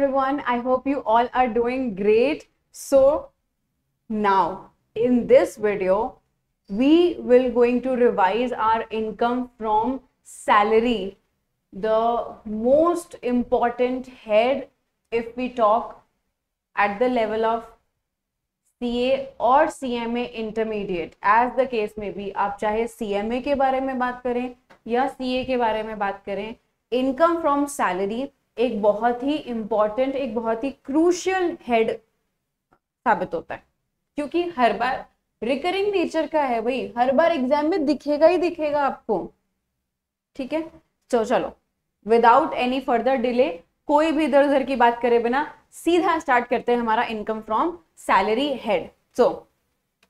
everyone. I hope you all are doing great. So now in this video, we will going to revise our income from salary, the most important head if we talk at the level of CA or CMA Intermediate, as the case may be, आप चाहे CMA के बारे में बात करें या CA के बारे में बात करें income from salary. एक बहुत ही इम्पॉर्टेंट एक बहुत ही क्रूशियल हेड साबित होता है क्योंकि हर बार रिकरिंग नेचर का है भाई हर बार एग्जाम में दिखेगा ही दिखेगा आपको ठीक है चलो चलो विदाउट एनी फर्दर डिले कोई भी इधर उधर की बात करे बिना सीधा स्टार्ट करते हैं हमारा income from salary head so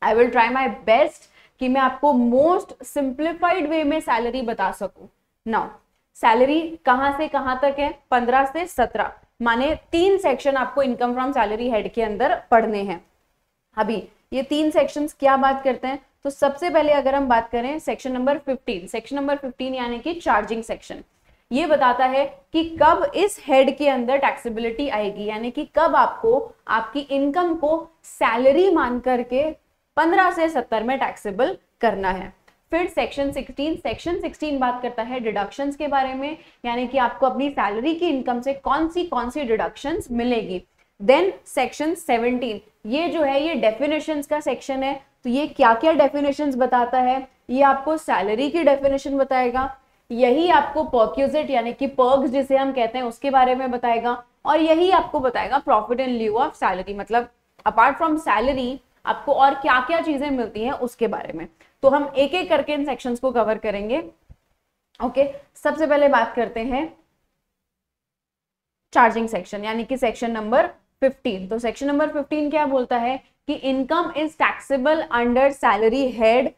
I will try my best कि मैं आपको मोस्ट सिंप्लीफाइड वे में सैलरी बता सकूं नाउ सैलरी कहाँ से कहाँ तक है पंद्रह से सत्रह माने तीन सेक्शन आपको इनकम फ्रॉम सैलरी हेड के अंदर पढ़ने हैं अभी ये तीन सेक्शन क्या बात करते हैं तो सबसे पहले अगर हम बात करें section number fifteen section number fifteen यानी कि चार्जिंग सेक्शन ये बताता है कि कब इस हेड के अंदर टैक्सेबिलिटी आएगी यानी कि कब आपको आपकी इनकम को सैलरी मान करके 15 से 70 में टैक्सेबल करना है फिर सेक्शन 16 सेक्शन 16 बात करता है डिडक्शंस के बारे में यानी कि आपको अपनी सैलरी की इनकम से कौन सी कौन सी डिडक्शंस मिलेगी देन सेक्शन 17 ये जो है ये डेफिनेशंस का सेक्शन है तो ये क्या क्या डेफिनेशंस बताता है ये आपको सैलरी की डेफिनेशन बताएगा यही आपको पर्क्यूजिट यानी कि पर्क जिसे हम कहते हैं उसके बारे में बताएगा और यही आपको बताएगा profit in lieu of salary मतलब अपार्ट फ्रॉम सैलरी आपको और क्या क्या चीजें मिलती हैं उसके बारे में तो हम एक एक करके इन सेक्शंस को कवर करेंगे ओके सबसे पहले बात करते हैं चार्जिंग सेक्शन यानी कि सेक्शन नंबर 15 तो सेक्शन नंबर 15 क्या बोलता है कि income is taxable under salary head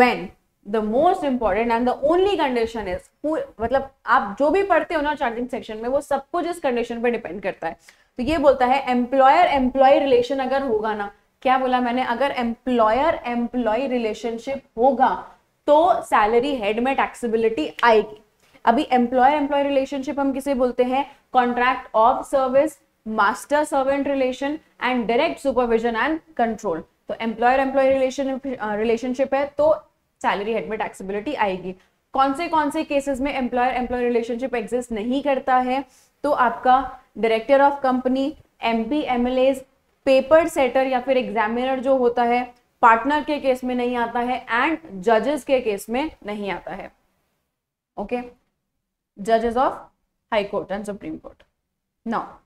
when the most important and the only condition is मतलब आप जो भी पढ़ते हो ना चार्जिंग सेक्शन में वो सब कुछ इस कंडीशन पर डिपेंड करता है तो ये बोलता है एम्प्लॉयर एम्प्लॉय रिलेशन अगर होगा ना क्या बोला मैंने अगर एम्प्लॉयर एम्प्लॉय रिलेशनशिप होगा तो सैलरी हेड में टैक्सीबिलिटी आएगी अभी एम्प्लॉयर एम्प्लॉय रिलेशनशिप हम किसे बोलते हैं contract of service master servant relation and direct supervision and control तो एम्प्लॉयर एम्प्लॉय रिलेशन रिलेशनशिप है तो सैलरी हेड में टैक्सीबिलिटी आएगी कौन से कौन से केसेस में एम्प्लॉयर एम्प्लॉय रिलेशनशिप एग्जिस्ट नहीं करता है तो आपका director of company M P M L as paper setter या फिर एग्जामिनर जो होता है पार्टनर के केस में नहीं आता है एंड जजेस के केस में नहीं आता है ओके जजेस of high court and supreme court now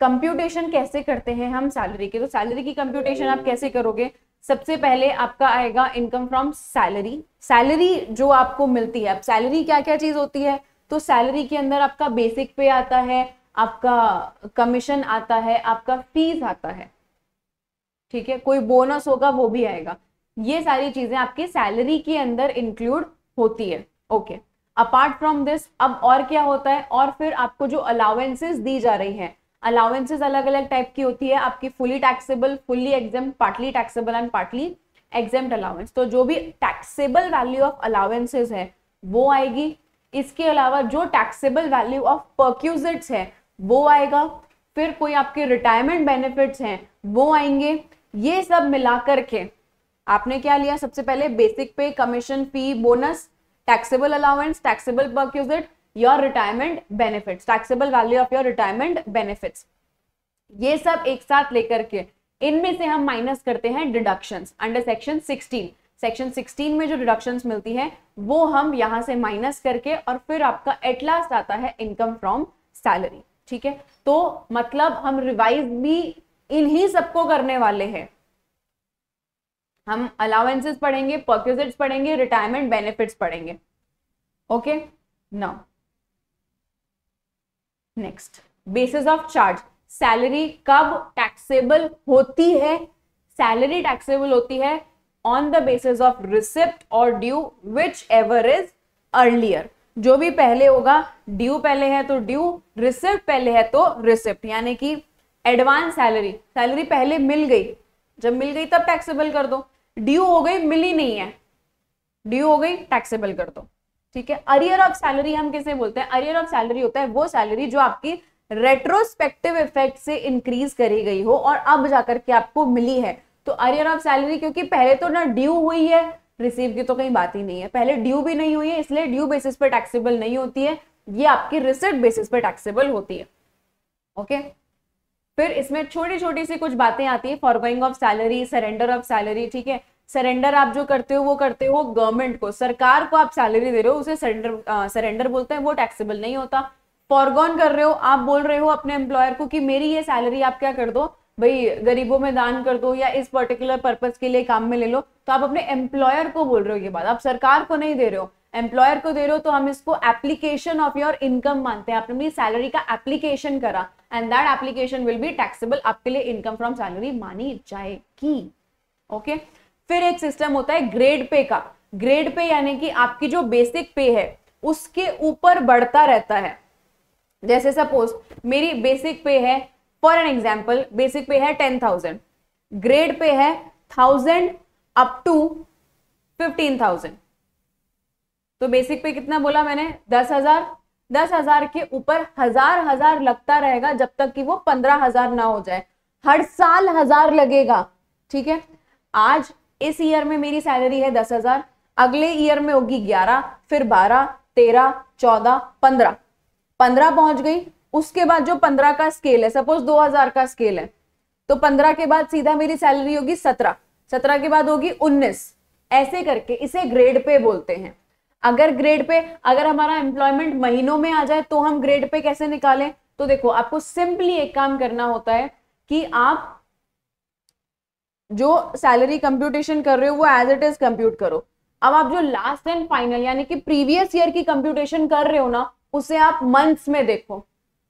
computation कैसे करते हैं हम सैलरी के तो सैलरी की कंप्यूटेशन आप कैसे करोगे सबसे पहले आपका आएगा इनकम फ्रॉम सैलरी सैलरी जो आपको मिलती है अब सैलरी क्या क्या चीज होती है तो सैलरी के अंदर आपका बेसिक पे आता है आपका कमीशन आता है आपका फीस आता है ठीक है कोई बोनस होगा वो भी आएगा ये सारी चीजें आपकी सैलरी के अंदर इंक्लूड होती है ओके अपार्ट फ्रॉम दिस अब और क्या होता है और फिर आपको जो अलाउेंसेज दी जा रही है अलाउेंसेज अलग अलग टाइप की होती है आपकी fully taxable fully exempt partly taxable and partly exempt allowance तो जो भी टैक्सेबल वैल्यू ऑफ अलाउेंसेज है वो आएगी इसके अलावा जो टैक्सेबल वैल्यू ऑफ परक्यूजिट्स है वो आएगा फिर कोई आपके रिटायरमेंट बेनिफिट्स हैं वो आएंगे ये सब मिला करके आपने क्या लिया सबसे पहले basic pay commission fee bonus taxable allowance taxable perquisite your retirement benefits taxable value of your retirement benefits ये सब एक साथ लेकर के इनमें से हम माइनस करते हैं deduction under section sixteen section 16 में जो डिडक्शंस मिलती है वो हम यहाँ से माइनस करके और फिर आपका एट लास्ट आता है इनकम फ्रॉम सैलरी ठीक है तो मतलब हम रिवाइज भी इन्हीं सबको करने वाले हैं हम अलाउेंसेस पढ़ेंगे पर्क्यूजिट्स पढ़ेंगे रिटायरमेंट बेनिफिट्स पढ़ेंगे okay now next basis of charge salary कब टैक्सेबल होती है सैलरी टैक्सेबल होती है on the basis of receipt और due whichever is earlier जो भी पहले होगा ड्यू पहले है तो ड्यू रिसिप्ट पहले है तो रिसिप्ट यानी कि एडवांस सैलरी सैलरी पहले मिल गई जब मिल गई तब टैक्सेबल कर दो ड्यू हो गई मिली नहीं है ड्यू हो गई टैक्सेबल कर दो ठीक है अरियर ऑफ सैलरी हम किसे बोलते हैं अरियर ऑफ सैलरी होता है वो सैलरी जो आपकी रेट्रोस्पेक्टिव इफेक्ट से इंक्रीज करी गई हो और अब जाकर के आपको मिली है तो अरियर ऑफ सैलरी क्योंकि पहले तो ना ड्यू हुई है रिसीव की तो कहीं बात ही नहीं है पहले ड्यू भी नहीं हुई है इसलिए ड्यू बेसिस पर टैक्सेबल नहीं होती है ये आपकी रिसिप्ट बेसिस पर टैक्सेबल होती है ओके फिर इसमें छोटी छोटी सी कुछ बातें आती है foregoing of salary surrender of salary ठीक है सरेंडर आप जो करते हो वो करते हो गवर्नमेंट को सरकार को आप सैलरी दे रहे हो उसे सरेंडर सरेंडर बोलते हैं वो टैक्सेबल नहीं होता फॉरगॉन कर रहे हो आप बोल रहे हो अपने एम्प्लॉयर को कि मेरी ये सैलरी आप क्या कर दो भाई गरीबों में दान कर दो या इस पर्टिकुलर पर्पज के लिए काम में ले लो तो आप अपने एम्प्लॉयर को बोल रहे हो ये बात आप सरकार को नहीं दे रहे हो एम्प्लॉयर को दे रहे हो तो हम इसको एप्लीकेशन ऑफ योर इनकम मानते हैं आपने अपनी सैलरी का एप्लीकेशन करा and that application will be taxable आपके लिए इनकम फ्रॉम सैलरी मानी जाएगी ओके okay? फिर एक सिस्टम होता है ग्रेड पे का ग्रेड पे यानी कि आपकी जो बेसिक पे है उसके ऊपर बढ़ता रहता है जैसे सपोज मेरी बेसिक पे है फॉर एन एग्जाम्पल बेसिक पे है टेन थाउजेंड ग्रेड पे है thousand up to fifteen thousand तो बेसिक पे कितना बोला मैंने दस हजार दस हजार के ऊपर हजार हजार लगता रहेगा जब तक कि वो पंद्रह हजार ना हो जाए हर साल हजार लगेगा ठीक है आज इस ईयर में मेरी सैलरी है दस हजार अगले ईयर में होगी ग्यारह फिर बारह तेरह चौदह पंद्रह पंद्रह पहुंच गई उसके बाद जो पंद्रह का स्केल है सपोज दो हजार का स्केल है तो पंद्रह के बाद सीधा मेरी सैलरी होगी सत्रह सत्रह के बाद होगी उन्नीस ऐसे करके इसे ग्रेड पे बोलते हैं अगर ग्रेड पे अगर हमारा एम्प्लॉयमेंट महीनों में आ जाए तो हम ग्रेड पे कैसे निकालें तो देखो आपको सिंपली एक काम करना होता है कि आप जो सैलरी कंप्यूटेशन कर रहे हो वो एज इट इज कंप्यूट करो अब आप जो लास्ट एंड फाइनल यानी कि प्रीवियस ईयर की कंप्यूटेशन कर रहे हो ना उसे आप मंथ्स में देखो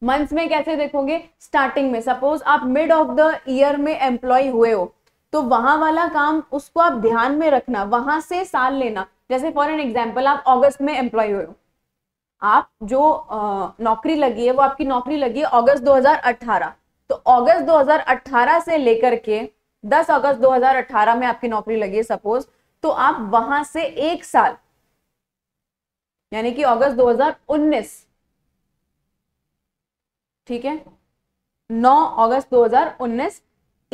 मंथ्स में कैसे देखोगे स्टार्टिंग में सपोज आप मिड ऑफ द ईयर में एम्प्लॉय हुए हो तो वहां वाला काम उसको आप ध्यान में रखना वहां से साल लेना जैसे फॉर एन एग्जाम्पल आप अगस्त में एम्प्लॉय हुए हो आप जो आ, नौकरी लगी है वो आपकी नौकरी लगी है अगस्त 2018 तो अगस्त 2018 से लेकर के 10 अगस्त 2018 में आपकी नौकरी लगी है सपोज तो आप वहां से एक साल यानी कि अगस्त 2019 ठीक है 9 अगस्त 2019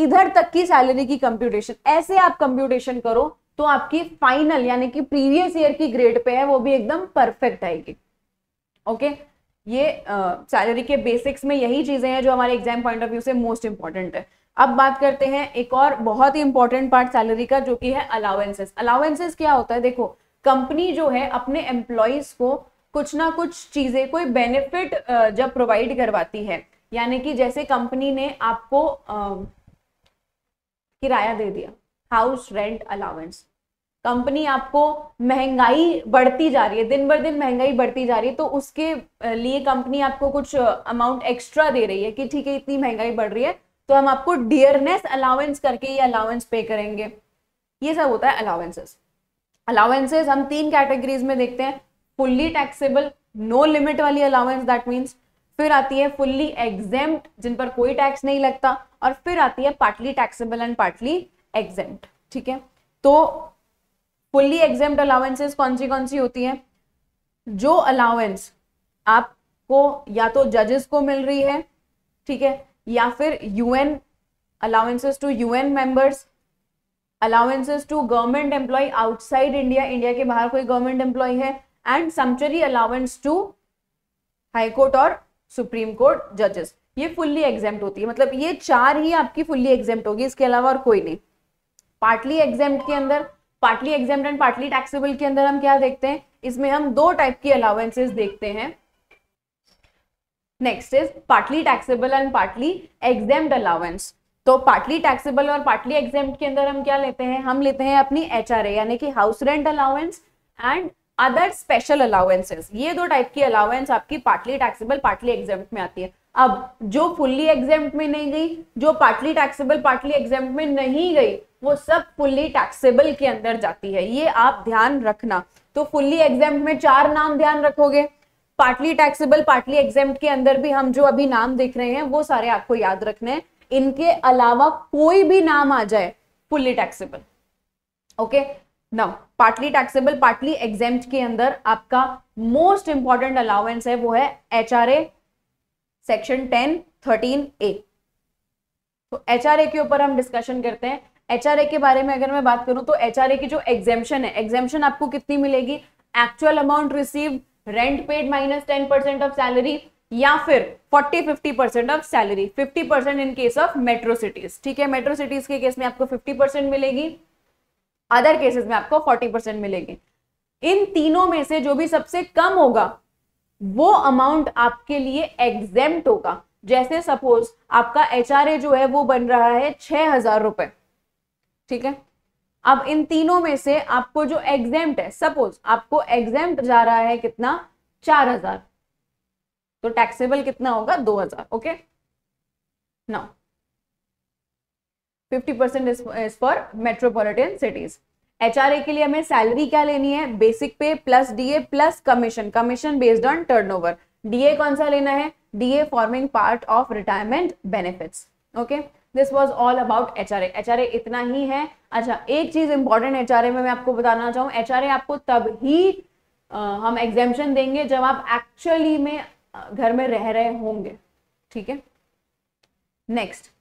इधर तक की सैलरी की कंप्यूटेशन ऐसे आप कंप्यूटेशन करो तो आपकी फाइनल यानी कि प्रीवियस ईयर की ग्रेड पे है वो भी एकदम परफेक्ट आएगी ओके ये सैलरी के बेसिक्स में यही चीजें हैं जो हमारे एग्जाम पॉइंट ऑफ व्यू से मोस्ट इंपॉर्टेंट है अब बात करते हैं एक और बहुत ही इंपॉर्टेंट पार्ट सैलरी का जो कि है अलाउेंसेस अलाउेंसेस क्या होता है देखो कंपनी जो है अपने एम्प्लॉयज को कुछ ना कुछ चीज़ें कोई बेनिफिट जब प्रोवाइड करवाती है यानी कि जैसे कंपनी ने आपको किराया दे दिया हाउस रेंट अलाउंस कंपनी आपको महंगाई बढ़ती जा रही है दिन बर दिन महंगाई बढ़ती जा रही है तो उसके लिए कंपनी आपको कुछ अमाउंट एक्स्ट्रा दे रही है कि ठीक है इतनी महंगाई बढ़ रही है तो हम आपको डियरनेस अलाउेंस करके ये अलाउेंस पे करेंगे ये सब होता है अलाउेंसेस अलाउेंसेस हम तीन कैटेगरीज में देखते हैं फुल्ली टैक्सेबल नो लिमिट वाली अलाउंस दैट मीन्स फिर आती है फुल्ली एग्जेम जिन पर कोई टैक्स नहीं लगता और फिर आती है partly taxable and partly exempt ठीक है तो फुल्ली एग्जेम अलाउंसेस कौन सी कौन सी होती है जो अलाउंस आपको या तो जजेस को मिल रही है ठीक है या फिर UN allowances to UN members allowances to government employee outside India India के बाहर कोई गवर्नमेंट एम्प्लॉय है and sumptuary allowance to high court और सुप्रीम कोर्ट जजेस ये फुल्ली एग्जाम होती है मतलब ये चार ही आपकी फुल्ली एग्जेप होगी इसके अलावा और कोई नहीं पार्टली एग्जाम के अंदर partly exempt and partly taxable के अंदर हम क्या देखते हैं इसमें हम दो टाइप की अलाउेंसेज देखते हैं next is partly taxable and partly exempt allowance तो पार्टली टैक्सेबल और पार्टली एग्जाम के अंदर हम क्या लेते हैं हम लेते हैं अपनी एच यानी कि house rent allowance and other special allowances ये दो टाइप की अलाउेंस आपकी पार्टली टैक्सेबल पार्टली एग्जाम में आती है अब जो फुल्ली एग्जाम में नहीं गई जो पार्टली टैक्सेबल पार्टली एग्जाम में नहीं गई वो सब फुल्ली टैक्सेबल के अंदर जाती है ये आप ध्यान रखना तो फुल्ली एग्जाम में चार नाम ध्यान रखोगे पार्टली टैक्सेबल पार्टली एग्जाम के अंदर भी हम जो अभी नाम देख रहे हैं वो सारे आपको याद रखने हैं इनके अलावा कोई भी नाम आ जाए fully taxable okay okay? Now partly taxable partly exempt के अंदर आपका मोस्ट इंपॉर्टेंट अलाउेंस है वो है H R A section ten thirteen A तो एच आर ए के ऊपर हम डिस्कशन करते हैं एच आर ए के बारे में अगर मैं बात करूं तो एच आर ए की जो एग्जेम्पन है एग्जेम्पन आपको कितनी मिलेगी actual amount receive rent paid minus ten percent of salary या फिर forty fifty percent of salary fifty percent in case of metro cities ठीक है मेट्रो सिटीज के केस में आपको फिफ्टी परसेंट मिलेगी अदर केसेस में आपको फोर्टी परसेंट मिलेंगे इन तीनों में से जो भी सबसे कम होगा वो अमाउंट आपके लिए एग्जेम्प्ट होगा जैसे सपोज आपका एच जो है वो बन रहा है छह हजार रुपए ठीक है अब इन तीनों में से आपको जो एग्जेम्प्ट है सपोज आपको एग्जेम्प्ट जा रहा है कितना चार हजार तो टैक्सेबल कितना होगा दो हजार okay now fifty percent is for metropolitan cities H के लिए हमें सैलरी क्या लेनी है basic pay plus DA plus commission commission based on turnover DA कौन सा लेना है DA forming part of retirement benefits okay this was all about H R H R इतना ही है अच्छा एक चीज इंपॉर्टेंट एच आर में मैं आपको बताना चाहूँ एच आर आपको तब ही आ, हम एग्जामेशन देंगे जब आप एक्चुअली में घर में रह रहे होंगे ठीक है नेक्स्ट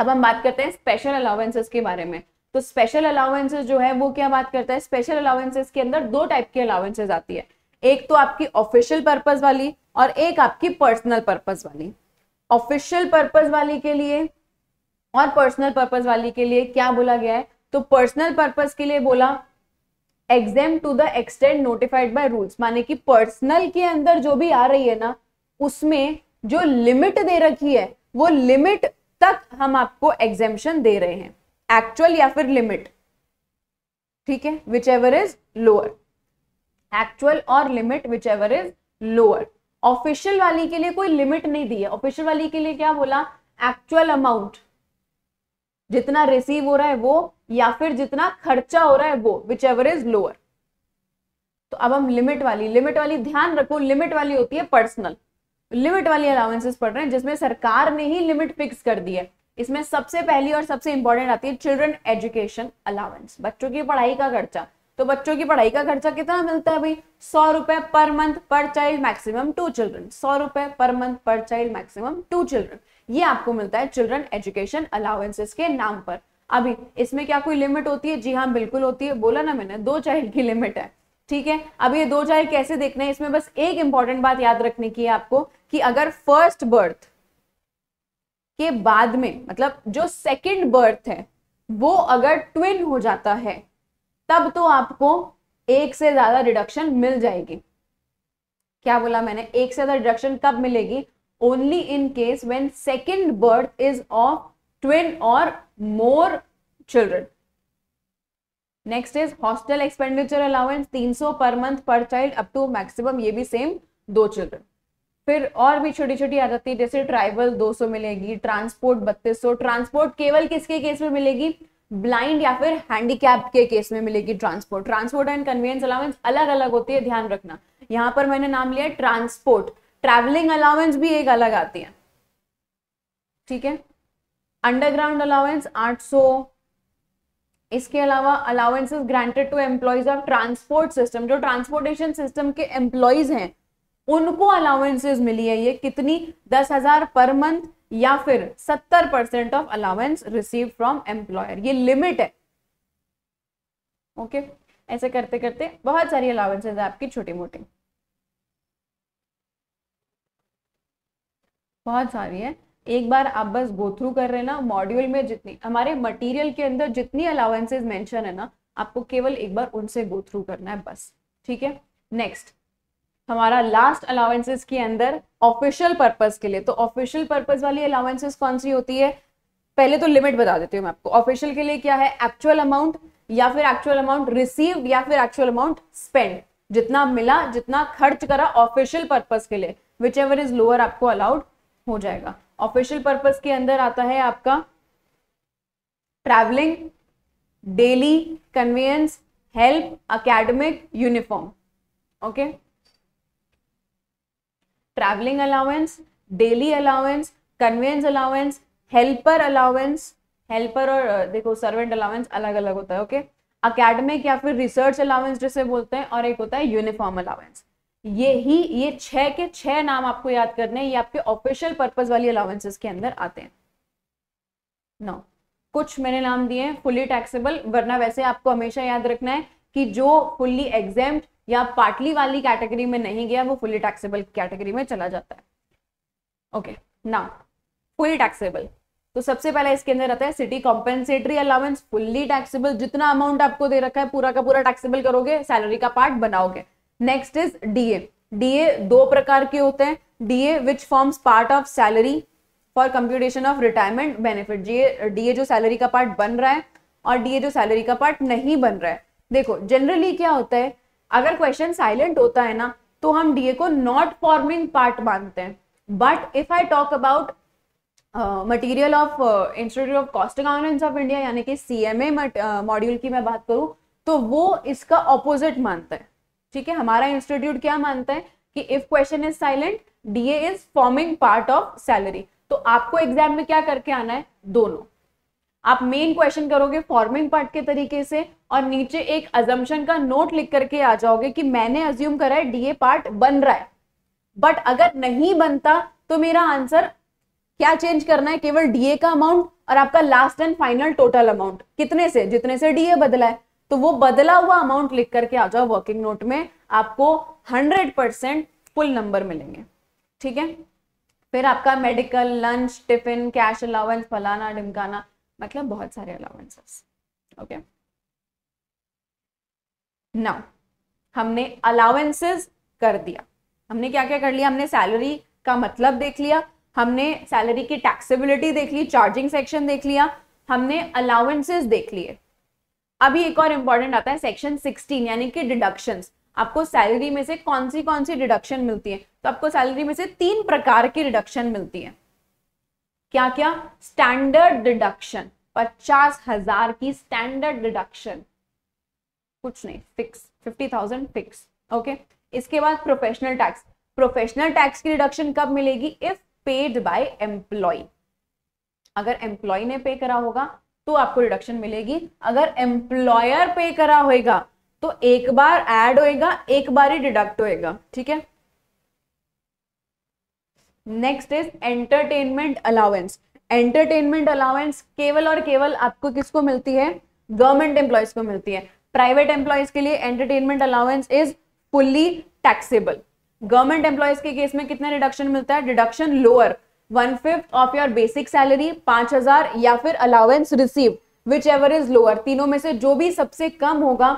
अब हम बात करते हैं स्पेशल अलाउेंसेज के बारे में तो स्पेशल अलाउेंसेज जो है वो क्या बात करता है स्पेशल अलाउेंसेज के अंदर दो टाइप की अलाउेंसेज आती है एक तो आपकी ऑफिशियल पर्पज वाली और एक आपकी पर्सनल पर्पज वाली ऑफिशियल पर्पज वाली के लिए और पर्सनल पर्पज वाली के लिए क्या बोला गया है तो पर्सनल पर्पज के लिए बोला exempt to the extent notified by rules माने कि पर्सनल के अंदर जो भी आ रही है ना उसमें जो लिमिट दे रखी है वो लिमिट तक हम आपको एग्जेम्पन दे रहे हैं एक्चुअल या फिर लिमिट ठीक है whichever is lower actual और limit whichever is lower official वाली के लिए कोई लिमिट नहीं दी है ऑफिशियल वाली के लिए क्या बोला एक्चुअल अमाउंट जितना रिसीव हो रहा है वो या फिर जितना खर्चा हो रहा है वो विच एवर इज लोअर तो अब हम लिमिट वाली लिमिट वाली ध्यान रखो लिमिट वाली होती है पर्सनल लिमिट वाली अलाउंसेस पढ़ रहे हैं जिसमें सरकार ने ही लिमिट फिक्स कर दी है इसमें सबसे पहली और सबसे इंपॉर्टेंट आती है चिल्ड्रन एजुकेशन अलाउंस बच्चों की पढ़ाई का खर्चा तो बच्चों की पढ़ाई का खर्चा कितना मिलता है भाई सौ रुपए पर मंथ पर चाइल्ड मैक्सिमम टू चिल्ड्रन सौ रुपए पर मंथ पर चाइल्ड मैक्सिमम टू चिल्ड्रन ये आपको मिलता है चिल्ड्रन एजुकेशन अलाउंसेस के नाम पर अभी इसमें क्या कोई लिमिट होती है जी हाँ बिल्कुल होती है बोला ना मैंने दो चाइल्ड की लिमिट है ठीक है अब ये दो चाइल्ड कैसे देखना है इसमें बस एक इंपॉर्टेंट बात याद रखने की है आपको कि अगर फर्स्ट बर्थ के बाद में मतलब जो सेकंड बर्थ है वो अगर ट्विन हो जाता है तब तो आपको एक से ज्यादा रिडक्शन मिल जाएगी क्या बोला मैंने एक से ज्यादा रिडक्शन कब मिलेगी only in case when second birth is of twin और more children next is hostel expenditure allowance 300 per month पर चाइल्ड अप टू मैक्सिमम ये भी सेम दो चिल्ड्रन फिर और भी छोटी छोटी आ जाती है जैसे ट्राइबल 200 मिलेगी ट्रांसपोर्ट 3200 ट्रांसपोर्ट केवल किसके केस में मिलेगी ब्लाइंड या फिर हैंडीकैप के केस में मिलेगी transport transport and conveyance allowance अलग अलग होती है ध्यान रखना यहाँ पर मैंने नाम लिया ट्रांसपोर्ट ट्रैवलिंग अलाउंस भी एक अलग आती है ठीक है अंडरग्राउंड अलाउंस 800 इसके अलावा allowances granted to employees of transport system जो ट्रांसपोर्टेशन सिस्टम के एम्प्लॉयज हैं उनको अलाउेंसेज मिली है ये कितनी दस हजार पर मंथ या फिर सत्तर percent of allowance receive from employer ये लिमिट है ओके okay? ऐसे करते करते बहुत सारी अलाउेंसेज आपकी छोटी मोटी बहुत सारी है एक बार आप बस गो थ्रू कर रहे ना मॉड्यूल में जितनी हमारे मटेरियल के अंदर जितनी अलाउेंसेज मेंशन है ना आपको केवल एक बार उनसे गो थ्रू करना है बस ठीक है नेक्स्ट हमारा लास्ट अलाउंसेस के अंदर ऑफिशियल पर्पज के लिए तो ऑफिशियल पर्पज वाली अलाउंसेस कौन सी होती है पहले तो लिमिट बता देती हूँ मैं आपको ऑफिशियल के लिए क्या है एक्चुअल अमाउंट या फिर एक्चुअल अमाउंट रिसीव या फिर एक्चुअल अमाउंट स्पेंड जितना मिला जितना खर्च करा ऑफिशियल पर्पज के लिए विच एवर इज लोअर आपको अलाउड हो जाएगा ऑफिशियल पर्पज के अंदर आता है आपका travelling daily convenience help academic uniform okay travelling allowance daily allowance conveyance allowance helper allowance helper और देखो सर्वेंट अलाउंस अलग अलग होता है ओके अकेडमिक या फिर रिसर्च अलाउंस जिसे बोलते हैं और एक होता है यूनिफॉर्म अलाउंस ये ही ये छह के छह नाम आपको याद करने हैं ये आपके ऑफिशियल पर्पज वाली अलाउंसेस के अंदर आते हैं नौ कुछ मैंने नाम दिए हैं फुली टैक्सेबल वरना वैसे आपको हमेशा याद रखना है कि जो फुल्ली एग्जाम्ड या पार्टली वाली कैटेगरी में नहीं गया वो फुली टैक्सेबल कैटेगरी में चला जाता है ओके ना फुली टैक्सेबल तो सबसे पहले इसके अंदर आता है city compensatory allowance fully taxable जितना अमाउंट आपको दे रखा है पूरा का पूरा टैक्सेबल करोगे सैलरी का पार्ट बनाओगे नेक्स्ट इज डीए डीए दो प्रकार के होते हैं DA which forms part of salary for computation of retirement benefit DA DA जो सैलरी का पार्ट बन रहा है और डीए जो सैलरी का पार्ट नहीं बन रहा है देखो जनरली क्या होता है अगर क्वेश्चन साइलेंट होता है ना तो हम डीए को नॉट फॉर्मिंग पार्ट मानते हैं but if I talk about material of institute of cost governance of India यानी कि सीएमए मॉड्यूल uh, की मैं बात करूं तो वो इसका ऑपोजिट मानते हैं ठीक है हमारा इंस्टीट्यूट क्या मानता है कि if question is silent DA is forming part of salary तो आपको एग्जाम में क्या करके आना है दोनों आप मेन क्वेश्चन करोगे फॉर्मिंग पार्ट के तरीके से और नीचे एक अजम्पन का नोट लिख करके आ जाओगे कि मैंने अज्यूम करा है डीए पार्ट बन रहा है बट अगर नहीं बनता तो मेरा आंसर क्या चेंज करना है केवल डीए का अमाउंट और आपका last and final total amount कितने से जितने से डीए बदला है तो वो बदला हुआ अमाउंट लिख करके आ जाओ वर्किंग नोट में आपको हंड्रेड परसेंट फुल नंबर मिलेंगे ठीक है फिर आपका medical lunch tiffin cash allowance फलाना ढिमकाना मतलब बहुत सारे अलाउंसेस ओके नाउ हमने अलाउंसेस कर दिया हमने क्या क्या कर लिया हमने सैलरी का मतलब देख लिया हमने सैलरी की टैक्सेबिलिटी देख ली चार्जिंग सेक्शन देख लिया हमने अलाउंसेस देख लिए अभी एक और इंपॉर्टेंट आता है सेक्शन 16 यानी कि डिडक्शंस आपको सैलरी में से कौन सी कौन सी डिडक्शन मिलती है तो आपको सैलरी में से तीन प्रकार की डिडक्शन मिलती है क्या क्या स्टैंडर्ड डिडक्शन पचास हजार की स्टैंडर्ड डिडक्शन कुछ नहीं fix fifty thousand fix okay इसके बाद प्रोफेशनल टैक्स प्रोफेशनल टैक्स की डिडक्शन कब मिलेगी इफ पेड बाय एम्प्लॉय अगर एम्प्लॉय ने पे करा होगा तो आपको डिडक्शन मिलेगी अगर एम्प्लॉयर पे करा होगा तो एक बार एड होएगा एक बार ही डिडक्ट होएगा ठीक है next is entertainment allowance entertainment allowance केवल और केवल आपको किसको मिलती है गवर्नमेंट एम्प्लॉयज को मिलती है प्राइवेट एम्प्लॉयज के लिए entertainment allowance is fully taxable government employees के केस में कितना रिडक्शन मिलता है deduction lower one fifth of your basic salary पांच हजार या फिर allowance receive whichever is lower तीनों में से जो भी सबसे कम होगा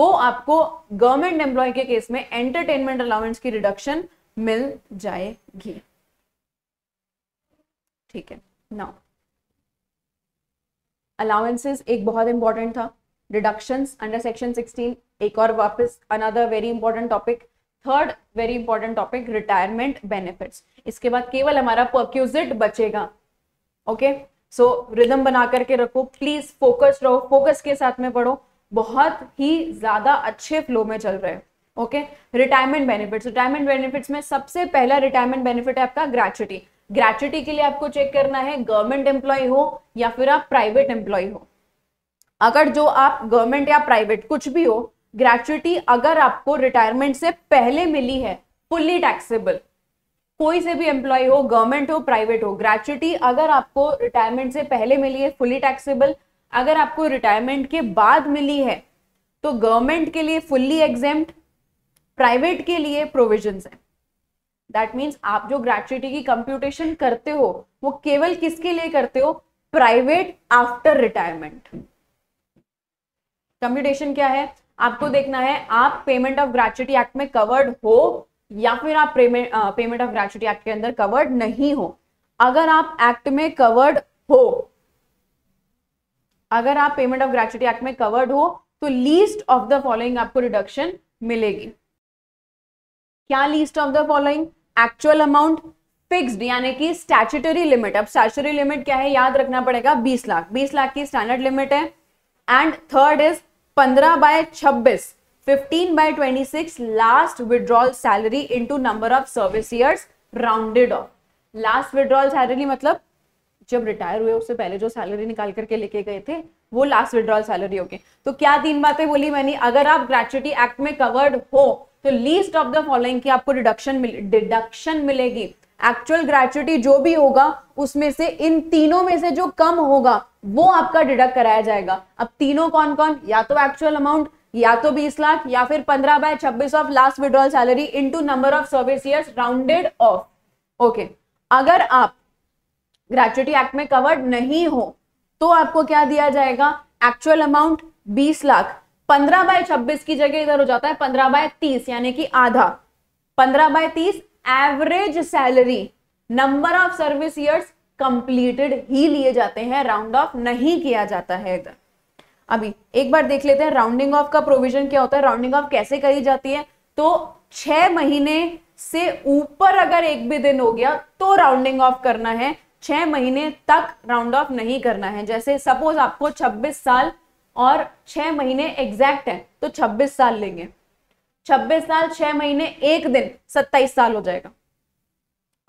वो आपको गवर्नमेंट एम्प्लॉय के केस में एंटरटेनमेंट अलाउेंस की रिडक्शन मिल जाएगी ठीक है नाउ अलाउंसेस एक बहुत इंपॉर्टेंट था डिडक्शंस अंडर सेक्शन 16 एक और वापस another very important topic third very important topic retirement benefits इसके बाद केवल हमारा परक्यूजिट बचेगा ओके सो रिदम बना करके रखो प्लीज फोकस रहो फोकस के साथ में पढ़ो बहुत ही ज्यादा अच्छे फ्लो में चल रहे हैं okay retirement benefits retirement benefits में सबसे पहला रिटायरमेंट बेनिफिट है आपका ग्रेचुटी ग्रेचुटी के लिए आपको चेक करना है गवर्नमेंट एम्प्लॉय हो या फिर आप प्राइवेट एम्प्लॉय हो अगर जो आप गवर्नमेंट या प्राइवेट कुछ भी हो ग्रेचुटी अगर आपको रिटायरमेंट से पहले मिली है फुल्ली टैक्सेबल कोई से भी एम्प्लॉय हो गवर्नमेंट हो प्राइवेट हो ग्रेचुटी अगर आपको रिटायरमेंट से पहले मिली है फुली टैक्सेबल अगर आपको रिटायरमेंट के बाद मिली है तो गवर्नमेंट के लिए फुल्ली एग्जेम्प्ट प्राइवेट के लिए प्रोविजंस है दैट मीन्स आप जो ग्रेचुटी की कंप्यूटेशन करते हो वो केवल किसके लिए करते हो प्राइवेट आफ्टर रिटायरमेंट कंप्यूटेशन क्या है आपको देखना है आप पेमेंट ऑफ ग्रेचुटी एक्ट में कवर्ड हो या फिर आप पेमेंट ऑफ ग्रेचुटी एक्ट के अंदर कवर्ड नहीं हो अगर आप एक्ट में कवर्ड हो अगर आप पेमेंट ऑफ ग्रेचुटी एक्ट में कवर्ड हो तो लीस्ट ऑफ द फॉलोइंग आपको रिडक्शन मिलेगी क्या list of the following actual amount fixed यानी कि स्टैचुटरी लिमिट अब स्टैचुटरी लिमिट क्या है याद रखना पड़ेगा 20 लाख 20 लाख की स्टैंडर्ड लिमिट है and third is 15 by 26 15 by 26 last withdrawal salary into number of service years rounded off last withdrawal salary मतलब जब रिटायर हुए उससे पहले जो सैलरी निकाल करके लेके गए थे वो लास्ट विड्रॉल सैलरी होगी तो क्या तीन बातें बोली मैंने अगर आप ग्रेचुटी एक्ट में कवर्ड हो तो लीस्ट ऑफ द फॉलोइंग की आपको डिडक्शन मिले डिडक्शन मिलेगी एक्चुअल ग्रेचुटी जो भी होगा उसमें से इन तीनों में से जो कम होगा वो आपका डिडक्ट कराया जाएगा अब तीनों कौन कौन या तो एक्चुअल अमाउंट या तो 20 लाख या फिर 15 by 26 of last withdrawal salary into number of service rounded off okay अगर आप ग्रेचुटी एक्ट में कवर्ड नहीं हो तो आपको क्या दिया जाएगा एक्चुअल अमाउंट बीस लाख पंद्रह बाय छब्बीस की जगह इधर हो जाता है पंद्रह बाय तीस यानी कि आधा पंद्रह बाय तीस average salary number of service years completed ही लिए जाते हैं राउंड ऑफ नहीं किया जाता है इधर अभी एक बार देख लेते हैं राउंडिंग ऑफ का प्रोविजन क्या होता है राउंडिंग ऑफ कैसे करी जाती है तो छह महीने से ऊपर अगर एक भी दिन हो गया तो राउंडिंग ऑफ करना है छह महीने तक राउंड ऑफ नहीं करना है जैसे सपोज आपको 26 साल और छह महीने एग्जैक्ट है तो 26 साल लेंगे 26 साल छह महीने एक दिन 27 साल हो जाएगा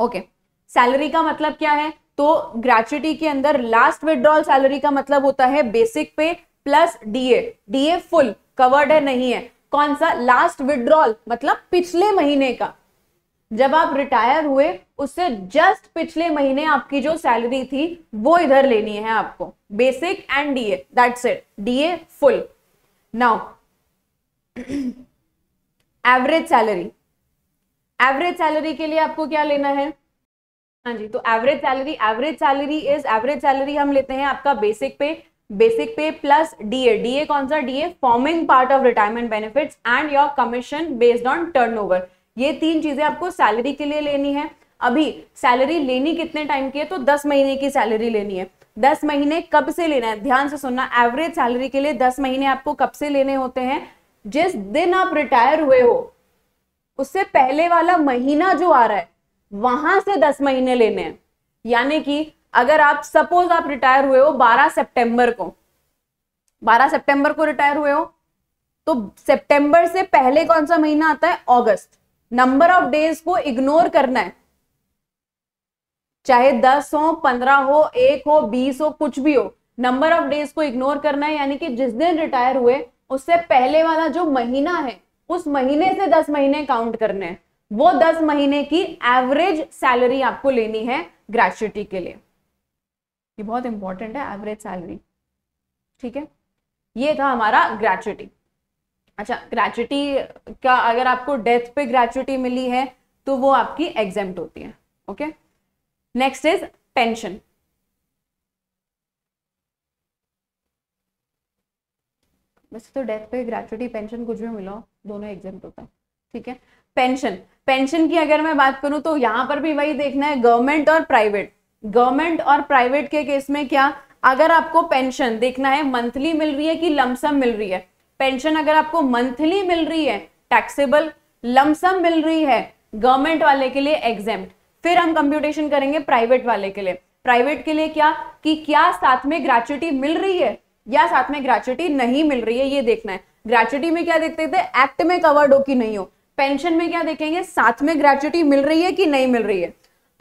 ओके सैलरी का मतलब क्या है तो ग्रेचुटी के अंदर लास्ट विदड्रॉल सैलरी का मतलब होता है basic pay plus DA DA full covered है नहीं है कौन सा लास्ट विड्रॉल मतलब पिछले महीने का जब आप रिटायर हुए उससे जस्ट पिछले महीने आपकी जो सैलरी थी वो इधर लेनी है आपको basic and DA that's it DA full now average salary average salary के लिए आपको क्या लेना है हाँ जी तो average salary average salary is average salary हम लेते हैं आपका बेसिक पे basic pay plus DA DA कौन सा DA forming part of retirement benefits and your commission based on turnover ये तीन चीजें आपको सैलरी के लिए लेनी है अभी सैलरी लेनी कितने टाइम की है तो दस महीने की सैलरी लेनी है दस महीने कब से लेना है ध्यान से सुनना एवरेज सैलरी के लिए दस महीने आपको कब से लेने होते हैं जिस दिन आप रिटायर हुए हो उससे पहले वाला महीना जो आ रहा है वहां से दस महीने लेने हैं यानी कि अगर आप सपोज आप रिटायर हुए हो 12 सितंबर को 12 सितंबर को रिटायर हुए हो तो सितंबर से पहले कौन सा महीना आता है अगस्त नंबर ऑफ डेज को इग्नोर करना है चाहे दस हो पंद्रह हो एक हो बीस हो कुछ भी हो नंबर ऑफ डेज को इग्नोर करना है यानी कि जिस दिन रिटायर हुए उससे पहले वाला जो महीना है उस महीने से दस महीने काउंट करने हैं वो दस महीने की एवरेज सैलरी आपको लेनी है ग्रेचुटी के लिए ये बहुत इंपॉर्टेंट है एवरेज सैलरी ठीक है ये था हमारा ग्रेचुटी अच्छा ग्रेचुटी का अगर आपको डेथ पे ग्रेचुटी मिली है तो वो आपकी एग्जाम होती है ओके नेक्स्ट इज पेंशन वैसे तो डेथ पे ग्रेचुटी पेंशन कुछ भी मिला दोनों एग्जाम होता है ठीक है पेंशन पेंशन की अगर मैं बात करूं तो यहां पर भी वही देखना है गवर्नमेंट और प्राइवेट गवर्नमेंट और प्राइवेट के केस में क्या अगर आपको पेंशन देखना है मंथली मिल रही है कि लमसम मिल रही है पेंशन अगर आपको मंथली मिल रही है टैक्सेबल लमसम मिल रही है गवर्नमेंट वाले के लिए एग्जाम फिर हम कंप्यूटेशन करेंगे प्राइवेट वाले के लिए प्राइवेट के लिए क्या कि क्या साथ में ग्रेचुटी मिल रही है या साथ में ग्रेचुटी नहीं मिल रही है ये देखना है ग्रेचुटी में क्या देखते थे एक्ट में कवर्ड हो कि नहीं हो पेंशन में क्या देखेंगे साथ में ग्रेचुटी मिल रही है कि नहीं मिल रही है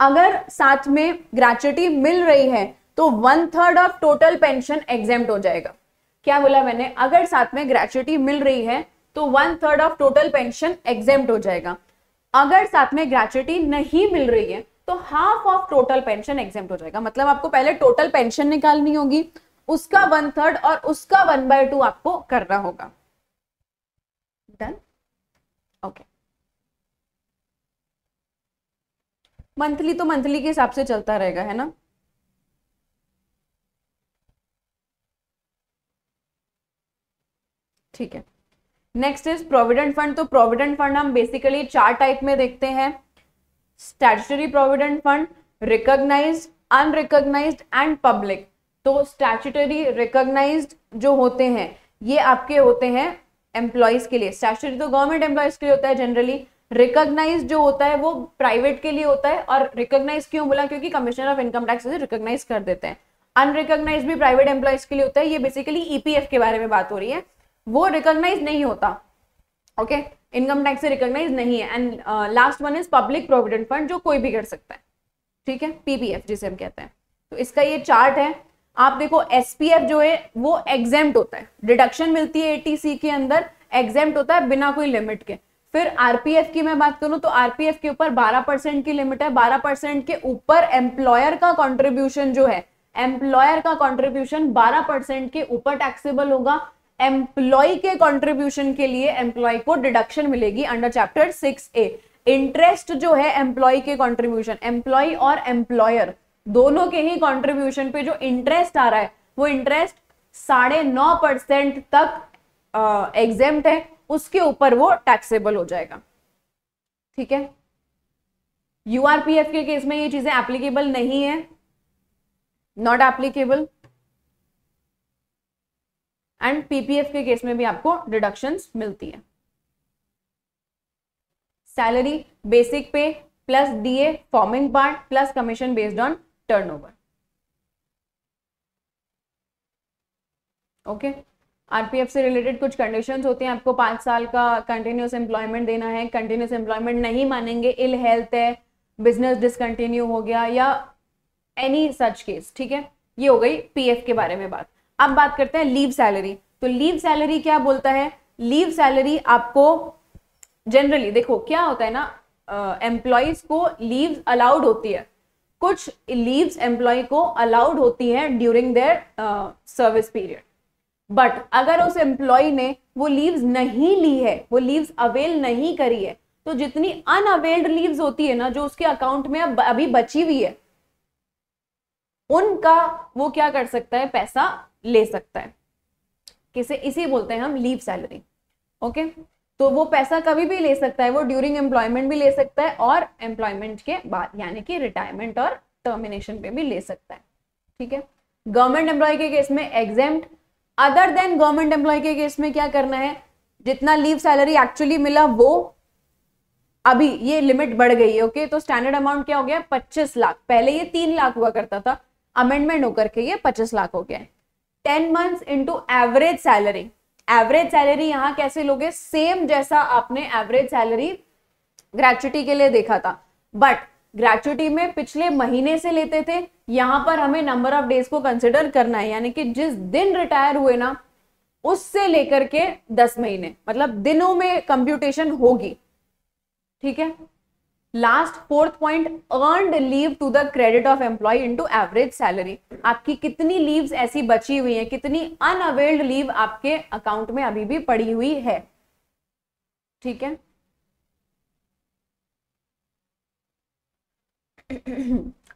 अगर साथ में ग्रेचुटी मिल रही है तो one third of total pension exempt हो जाएगा क्या बोला मैंने अगर साथ में ग्रेचुटी मिल रही है तो one third of total pension exempt हो जाएगा अगर साथ में ग्रेचुटी नहीं मिल रही है तो half of total pension exempt हो जाएगा मतलब आपको पहले टोटल पेंशन निकालनी होगी उसका वन थर्ड और उसका वन बाय टू आपको करना होगा डन ओके मंथली तो मंथली के हिसाब से चलता रहेगा है ना ठीक है नेक्स्ट इज प्रोविडेंट फंड तो प्रोविडेंट फंड हम बेसिकली चार टाइप में देखते हैं statutory provident fund recognise unrecognise and public तो स्टैचुटरी रिकोगनाइज जो होते हैं ये आपके होते हैं एम्प्लॉयज के लिए स्टैचुटरी तो गवर्नमेंट एम्प्लॉयज के लिए होता है जनरली रिकोगनाइज जो होता है वो प्राइवेट के लिए होता है और रिकोगनाइज क्यों बोला क्योंकि commissioner of income tax recognise कर देते हैं अनरिकोगनाइज भी प्राइवेट एम्प्लॉयज के लिए होता है ये बेसिकली ईपीएफ e के बारे में बात हो रही है वो रिकॉग्नाइज नहीं होता ओके इनकम टैक्स से रिकॉग्नाइज नहीं है and last one is public provident fund जो कोई भी कर सकता है ठीक है पीपीएफ जिसे हम कहते हैं तो इसका ये चार्ट है आप देखो एसपीएफ जो है वो एग्जेम्ट होता है डिडक्शन मिलती है एटीसी के अंदर एग्जेम्ट होता है बिना कोई लिमिट के फिर आरपीएफ की मैं बात करूं तो आरपीएफ के ऊपर 12 परसेंट की लिमिट है 12 परसेंट के ऊपर एम्प्लॉयर का कंट्रीब्यूशन जो है एम्प्लॉयर का कंट्रीब्यूशन 12 परसेंट के ऊपर टैक्सेबल होगा एम्प्लॉय के कंट्रीब्यूशन के लिए एम्प्लॉय को डिडक्शन मिलेगी under chapter six A interest जो है एम्प्लॉय के कंट्रीब्यूशन एम्प्लॉय और एम्प्लॉयर दोनों के ही कंट्रीब्यूशन पे जो इंटरेस्ट आ रहा है वो इंटरेस्ट साढ़े नौ परसेंट तक एग्जेम्ट uh, है उसके ऊपर वो टैक्सेबल हो जाएगा ठीक है यूआरपीएफ के केस में ये चीजें एप्लीकेबल नहीं है नॉट एप्लीकेबल एंड पीपीएफ के केस में भी आपको डिडक्शन मिलती है salary basic pay plus DA forming part plus commission based on turnover okay RPF से रिलेटेड कुछ कंडीशंस होती हैं आपको पांच साल का कंटिन्यूस एम्प्लॉयमेंट देना है कंटिन्यूस एम्प्लॉयमेंट नहीं मानेंगे इल हेल्थ है बिजनेस डिसकंटिन्यू हो गया या एनी सच केस ठीक है ये हो गई पीएफ के बारे में बात अब बात करते हैं लीव सैलरी तो लीव सैलरी क्या बोलता है लीव सैलरी आपको जनरली देखो क्या होता है ना एम्प्लॉयज को लीव अलाउड होती है कुछ लीव्स एम्प्लॉय को अलाउड होती है during their service period but अगर उस एम्प्लॉय ने वो लीव्स नहीं ली है वो लीव्स अवेल नहीं करी है तो जितनी अनअवेल्ड लीव्स होती है ना जो उसके अकाउंट में अभी बची हुई है उनका वो क्या कर सकता है पैसा ले सकता है किसे इसे बोलते हैं हम लीव सैलरी ओके तो वो पैसा कभी भी ले सकता है वो ड्यूरिंग एम्प्लॉयमेंट भी ले सकता है और एम्प्लॉयमेंट के बाद यानी कि रिटायरमेंट और टर्मिनेशन पे भी ले सकता है ठीक है गवर्नमेंट एम्प्लॉय के केस में exempt other than government employee के केस में क्या करना है जितना लीव सैलरी एक्चुअली मिला वो अभी ये लिमिट बढ़ गई है ओके तो स्टैंडर्ड अमाउंट क्या हो गया पच्चीस लाख पहले ये तीन लाख हुआ करता था अमेंडमेंट होकर के ये पच्चीस लाख हो गया है ten months into average salary average salary यहाँ कैसे लोगे सेम जैसा आपने एवरेज सैलरी ग्रेचुटी के लिए देखा था बट ग्रेचुटी में पिछले महीने से लेते थे यहां पर हमें नंबर ऑफ डेज को कंसिडर करना है यानी कि जिस दिन रिटायर हुए ना उससे लेकर के दस महीने मतलब दिनों में कंप्यूटेशन होगी ठीक है last fourth point earned leave to the credit of employee into average salary आपकी कितनी लीव्स ऐसी बची हुई हैं कितनी अनअवेल्ड लीव आपके अकाउंट में अभी भी पड़ी हुई है ठीक है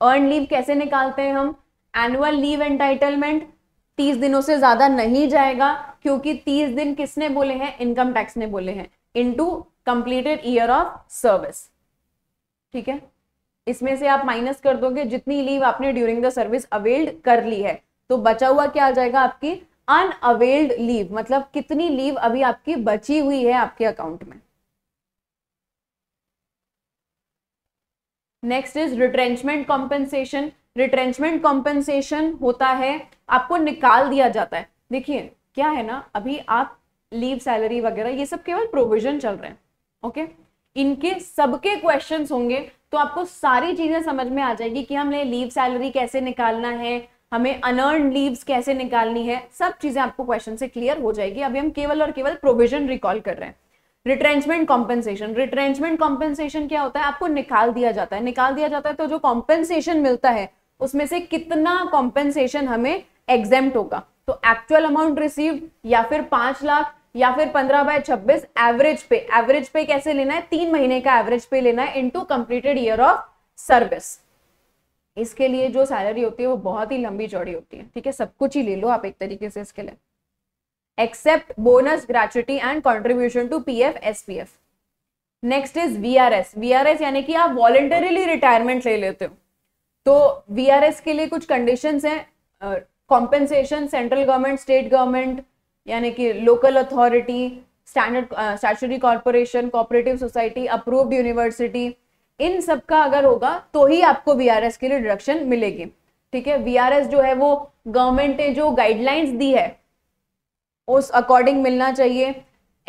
अर्न लीव कैसे निकालते हैं हम एनुअल लीव एंटाइटलमेंट तीस दिनों से ज्यादा नहीं जाएगा क्योंकि तीस दिन किसने बोले हैं इनकम टैक्स ने बोले हैं into completed year of service ठीक है इसमें से आप माइनस कर दोगे जितनी लीव आपने ड्यूरिंग द सर्विस अवेल्ड कर ली है तो बचा हुआ क्या आ जाएगा आपकी अनअवेल्ड लीव मतलब कितनी लीव अभी आपकी बची हुई है आपके अकाउंट में next is retrenchment compensation retrenchment compensation होता है आपको निकाल दिया जाता है देखिए क्या है ना अभी आप लीव सैलरी वगैरह ये सब केवल प्रोविजन चल रहे हैं ओके okay? इनके सबके क्वेश्चन होंगे तो आपको सारी चीजें समझ में आ जाएगी कि हमने लीव सैलरी कैसे निकालना है हमें अनर्न लीव्स कैसे निकालनी है सब चीजें आपको क्वेश्चन से क्लियर हो जाएगी अभी हम केवल और केवल प्रोविजन रिकॉल कर रहे हैं रिट्रेंचमेंट कॉम्पेंसेशन रिट्रेंचमेंट कॉम्पेंसेशन क्या होता है आपको निकाल दिया जाता है निकाल दिया जाता है तो जो कॉम्पेंसेशन मिलता है उसमें से कितना कॉम्पेंसेशन हमें एग्जेम्प्ट होगा तो एक्चुअल अमाउंट रिसीव या फिर पांच लाख या फिर पंद्रह बाय छब्बीस एवरेज पे एवरेज पे कैसे लेना है तीन महीने का एवरेज पे लेना है into completed year of service इसके लिए जो सैलरी होती है वो बहुत ही लंबी चौड़ी होती है ठीक है सब कुछ ही ले लो आप एक तरीके से इसके लिए except bonus gratuity and contribution to P F S P F next is V R S V R S यानी कि आप वॉलेंटरीली रिटायरमेंट ले लेते हो तो वी आर एस के लिए कुछ कंडीशन है compensation central government state government यानी कि local authority standard statutory corporation cooperative society approved university इन सब का अगर होगा तो ही आपको वीआरएस के लिए डिडक्शन मिलेगी ठीक है वीआरएस जो है वो गवर्नमेंट ने जो गाइडलाइंस दी है उस अकॉर्डिंग मिलना चाहिए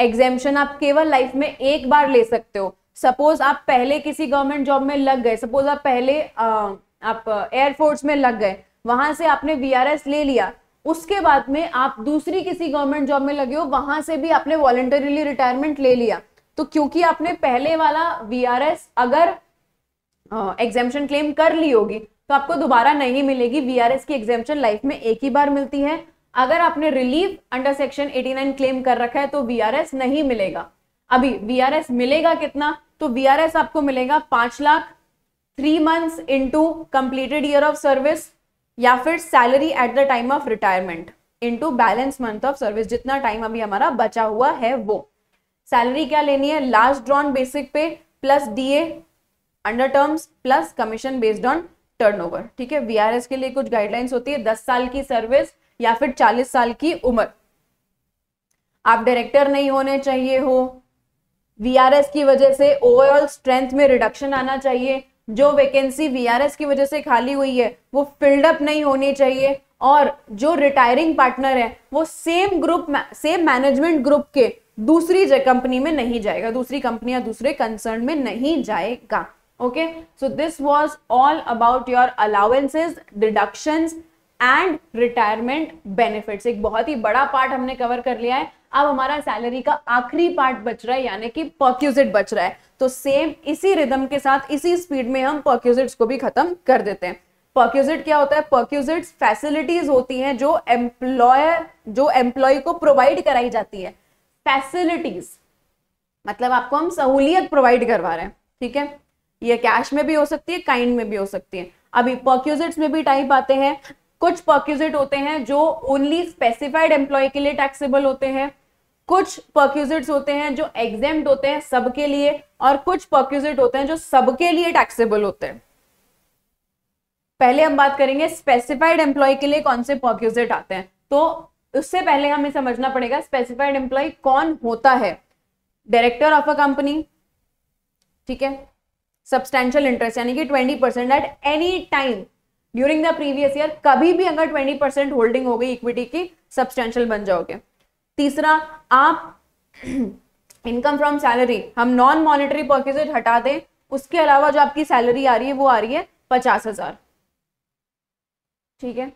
एग्जेम्पन आप केवल लाइफ में एक बार ले सकते हो सपोज आप पहले किसी गवर्नमेंट जॉब में लग गए सपोज आप पहले आ, uh, आप एयरफोर्स uh, में लग गए वहां से आपने एस ले लिया उसके बाद में आप दूसरी किसी गवर्नमेंट जॉब में लगे हो वहां से भी आपने वॉलेंटरीली रिटायरमेंट ले लिया तो क्योंकि आपने पहले वाला वी अगर एग्जामेशन क्लेम कर ली होगी तो आपको दोबारा नहीं मिलेगी वी की एग्जामेशन लाइफ में एक ही बार मिलती है अगर आपने रिलीफ अंडर सेक्शन 89 क्लेम कर रखा है तो वीआरएस नहीं मिलेगा अभी वीआरएस मिलेगा कितना तो वीआरएस आपको मिलेगा पांच lakh three months into completed year of service या फिर salary at the time of retirement into balance month of service जितना टाइम अभी हमारा बचा हुआ है वो सैलरी क्या लेनी है last drawn basic pay plus DA under terms plus commission based on turnover ठीक है वीआरएस के लिए कुछ गाइडलाइंस होती है दस साल की सर्विस या फिर चालीस साल की उम्र आप डायरेक्टर नहीं होने चाहिए हो वीआरएस की वजह से ओवरऑल स्ट्रेंथ में रिडक्शन आना चाहिए जो वैकेंसी वीआरएस की वजह से खाली हुई है वो फिल्डअप नहीं होनी चाहिए और जो रिटायरिंग पार्टनर है वो same group same management group के दूसरी कंपनी में नहीं जाएगा दूसरी कंपनी या दूसरे कंसर्न में नहीं जाएगा okay so this was all about your allowances deductions and retirement benefits एक बहुत ही बड़ा पार्ट हमने कवर कर लिया है अब हमारा सैलरी का आखिरी पार्ट बच रहा है यानी कि पर्क्यूजिट बच रहा है तो सेम इसी रिदम के साथ इसी स्पीड में हम पर्क्यूजिट्स को भी खत्म कर देते हैं पर्क्यूजिट क्या होता है पर्क्यूजिट्स फैसिलिटीज होती हैं जो एम्प्लॉय जो एम्प्लॉय को प्रोवाइड कराई जाती है फैसिलिटीज मतलब आपको हम सहूलियत प्रोवाइड करवा रहे हैं ठीक है ये कैश में भी हो सकती है काइंड में भी हो सकती है अभी पर्क्यूजिट्स में भी टाइप आते हैं कुछ पर्क्यूजिट होते हैं जो ओनली स्पेसिफाइड एम्प्लॉय के लिए टैक्सेबल होते हैं कुछ परक्यूजिट होते हैं जो एग्जेम्ड होते हैं सबके लिए और कुछ पर्क्यूजिट होते हैं जो सबके लिए टैक्सेबल होते हैं पहले हम बात करेंगे स्पेसिफाइड एम्प्लॉय के लिए कौन से पर्क्यूजिट आते हैं तो उससे पहले हमें समझना पड़ेगा स्पेसिफाइड एम्प्लॉय कौन होता है डायरेक्टर ऑफ अ कंपनी ठीक है सब्सटैंशियल इंटरेस्ट यानी कि twenty percent at any time during the previous year कभी भी अगर ट्वेंटी परसेंट होल्डिंग हो गई इक्विटी की सब्सटेंशियल बन जाओगे तीसरा आप इनकम फ्रॉम सैलरी हम नॉन मॉनिटरी पर्केजेज हटा दें उसके अलावा जो आपकी सैलरी आ रही है वो आ रही है पचास हजार ठीक है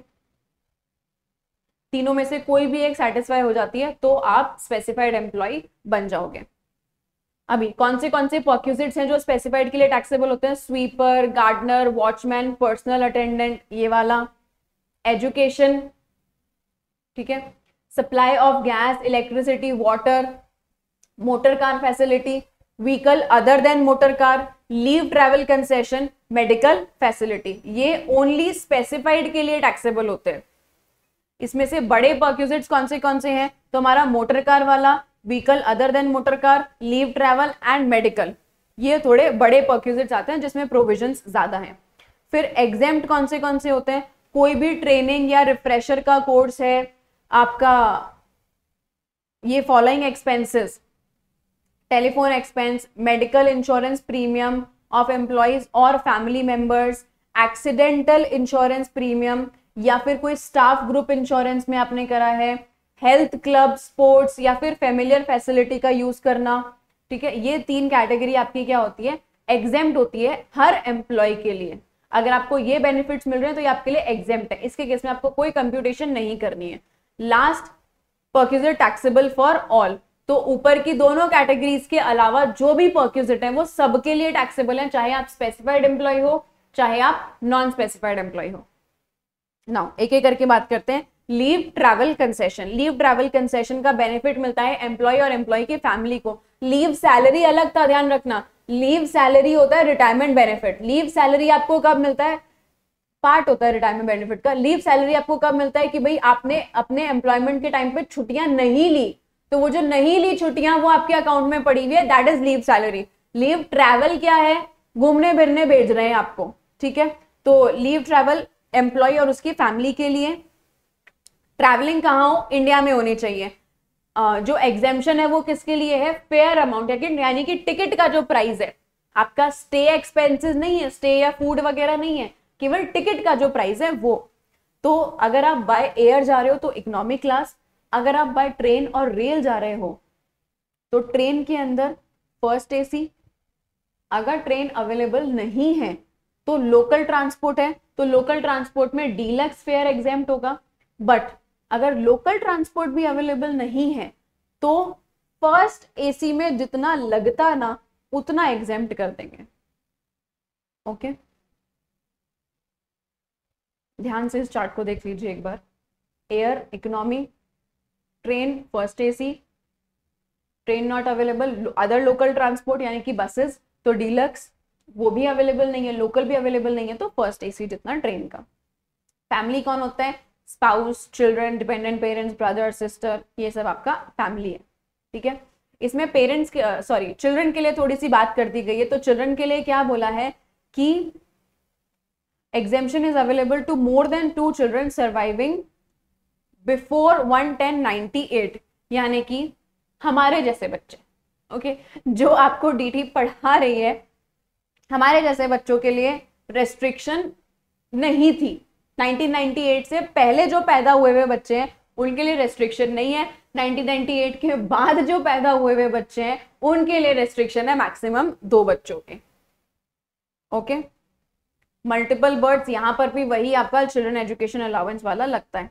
तीनों में से कोई भी एक सेटिस्फाई हो जाती है तो आप स्पेसिफाइड एम्प्लॉय बन जाओगे अभी कौन से कौन से पॉक्यूजिट हैं जो स्पेसिफाइड के लिए टैक्सेबल होते हैं sweeper gardener watchman personal attendant ये वाला एजुकेशन ठीक है supply of gas electricity water motor car facility, vehicle other than motor car leave travel concession medical facility ये ओनली स्पेसिफाइड के लिए टैक्सेबल होते हैं इसमें से बड़े पर्क्यूजिट्स कौन से कौन से हैं तो हमारा मोटर कार वाला vehicle other than motor car leave travel and medical ये थोड़े बड़े पर्क्यूजिट्स आते हैं जिसमें प्रोविजन ज्यादा हैं फिर एग्जाम कौन से कौन से होते हैं कोई भी ट्रेनिंग या रिफ्रेशर का कोर्स है आपका ये following expenses telephone expense medical insurance premium of employees और family members accidental insurance premium या फिर कोई स्टाफ ग्रुप इंश्योरेंस में आपने करा है हेल्थ क्लब स्पोर्ट्स या फिर फेमिलियर फैसिलिटी का यूज करना ठीक है ये तीन कैटेगरी आपकी क्या होती है एग्जेम्प्ट होती है हर एम्प्लॉय के लिए अगर आपको ये बेनिफिट्स मिल रहे हैं तो ये आपके लिए एग्जेम्ट है इसके केस में आपको कोई कंप्यूटेशन नहीं करनी है last perquisite taxable for all तो ऊपर की दोनों कैटेगरीज के अलावा जो भी पर्क्यूजिट है वो सबके लिए टैक्सेबल है चाहे आप स्पेसिफाइड एम्प्लॉय हो चाहे आप नॉन स्पेसिफाइड एम्प्लॉय हो नाउ एक एक करके बात करते हैं leave travel concession leave travel concession का बेनिफिट मिलता है एम्प्लॉय और एम्प्लॉय की फैमिली को लीव सैलरी अलग था ध्यान रखना लीव सैलरी होता है रिटायरमेंट बेनिफिट लीव सैलरी आपको कब मिलता है पार्ट होता है रिटायरमेंट बेनिफिट का लीव सैलरी आपको कब मिलता है कि भाई आपने अपने एम्प्लॉयमेंट के टाइम पे छुट्टियां नहीं ली तो वो जो नहीं ली छुट्टियां वो आपके अकाउंट में पड़ी हुई है that is leave salary leave travel क्या है घूमने फिरने भेज रहे हैं आपको ठीक है तो लीव ट्रैवल एम्प्लॉय और उसकी फैमिली के लिए ट्रैवलिंग कहाँ हो इंडिया में होनी चाहिए जो एग्जेम्पन है वो किसके लिए है फेयर अमाउंट यानी कि टिकट का जो प्राइस है आपका स्टे एक्सपेंसेस नहीं है स्टे या फूड वगैरह नहीं है केवल टिकट का जो प्राइस है वो तो अगर आप बाय एयर जा रहे हो तो इकोनॉमिक क्लास अगर आप बाय ट्रेन और रेल जा रहे हो तो ट्रेन के अंदर फर्स्ट एसी अगर ट्रेन अवेलेबल नहीं है तो लोकल ट्रांसपोर्ट है तो लोकल ट्रांसपोर्ट में डीलक्स फेयर एग्जाम होगा बट अगर लोकल ट्रांसपोर्ट भी अवेलेबल नहीं है तो फर्स्ट एसी में जितना लगता ना उतना एग्जाम्प्ट कर देंगे ओके okay? ध्यान से इस चार्ट को देख लीजिए एक बार air economy train first AC train not available other local transport यानी कि बसेस तो डीलक्स वो भी अवेलेबल नहीं है लोकल भी अवेलेबल नहीं है तो फर्स्ट एसी जितना ट्रेन का फैमिली कौन होता है spouse children dependent parents brother sister ये सब आपका फैमिली है ठीक है इसमें पेरेंट्स के सॉरी चिल्ड्रन के लिए थोड़ी सी बात कर दी गई है तो चिल्ड्रन के लिए क्या बोला है कि exemption is available to more than two children surviving before 11098 यानी कि हमारे जैसे बच्चे ओके okay? जो आपको डीटी पढ़ा रही है हमारे जैसे बच्चों के लिए रेस्ट्रिक्शन नहीं थी 1998 से पहले जो पैदा हुए हुए बच्चे हैं उनके लिए रेस्ट्रिक्शन नहीं है 1998 के बाद जो पैदा हुए हुए बच्चे हैं उनके लिए रेस्ट्रिक्शन है मैक्सिमम दो बच्चों के ओके okay? मल्टीपल बर्ड्स यहाँ पर भी वही आपका चिल्ड्रन एजुकेशन अलाउेंस वाला लगता है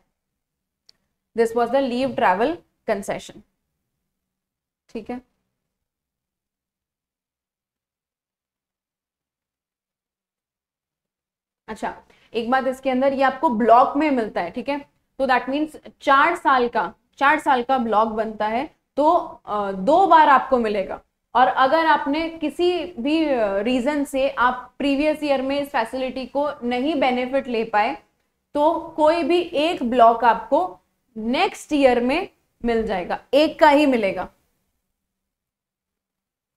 this was the leave travel concession ठीक है अच्छा एक बात इसके अंदर ये आपको ब्लॉक में मिलता है ठीक है तो दैट मीन्स चार साल का चार साल का ब्लॉक बनता है तो दो बार आपको मिलेगा और अगर आपने किसी भी रीज़न से आप प्रीवियस ईयर में इस फैसिलिटी को नहीं बेनिफिट ले पाए तो कोई भी एक ब्लॉक आपको नेक्स्ट ईयर में मिल जाएगा एक का ही मिलेगा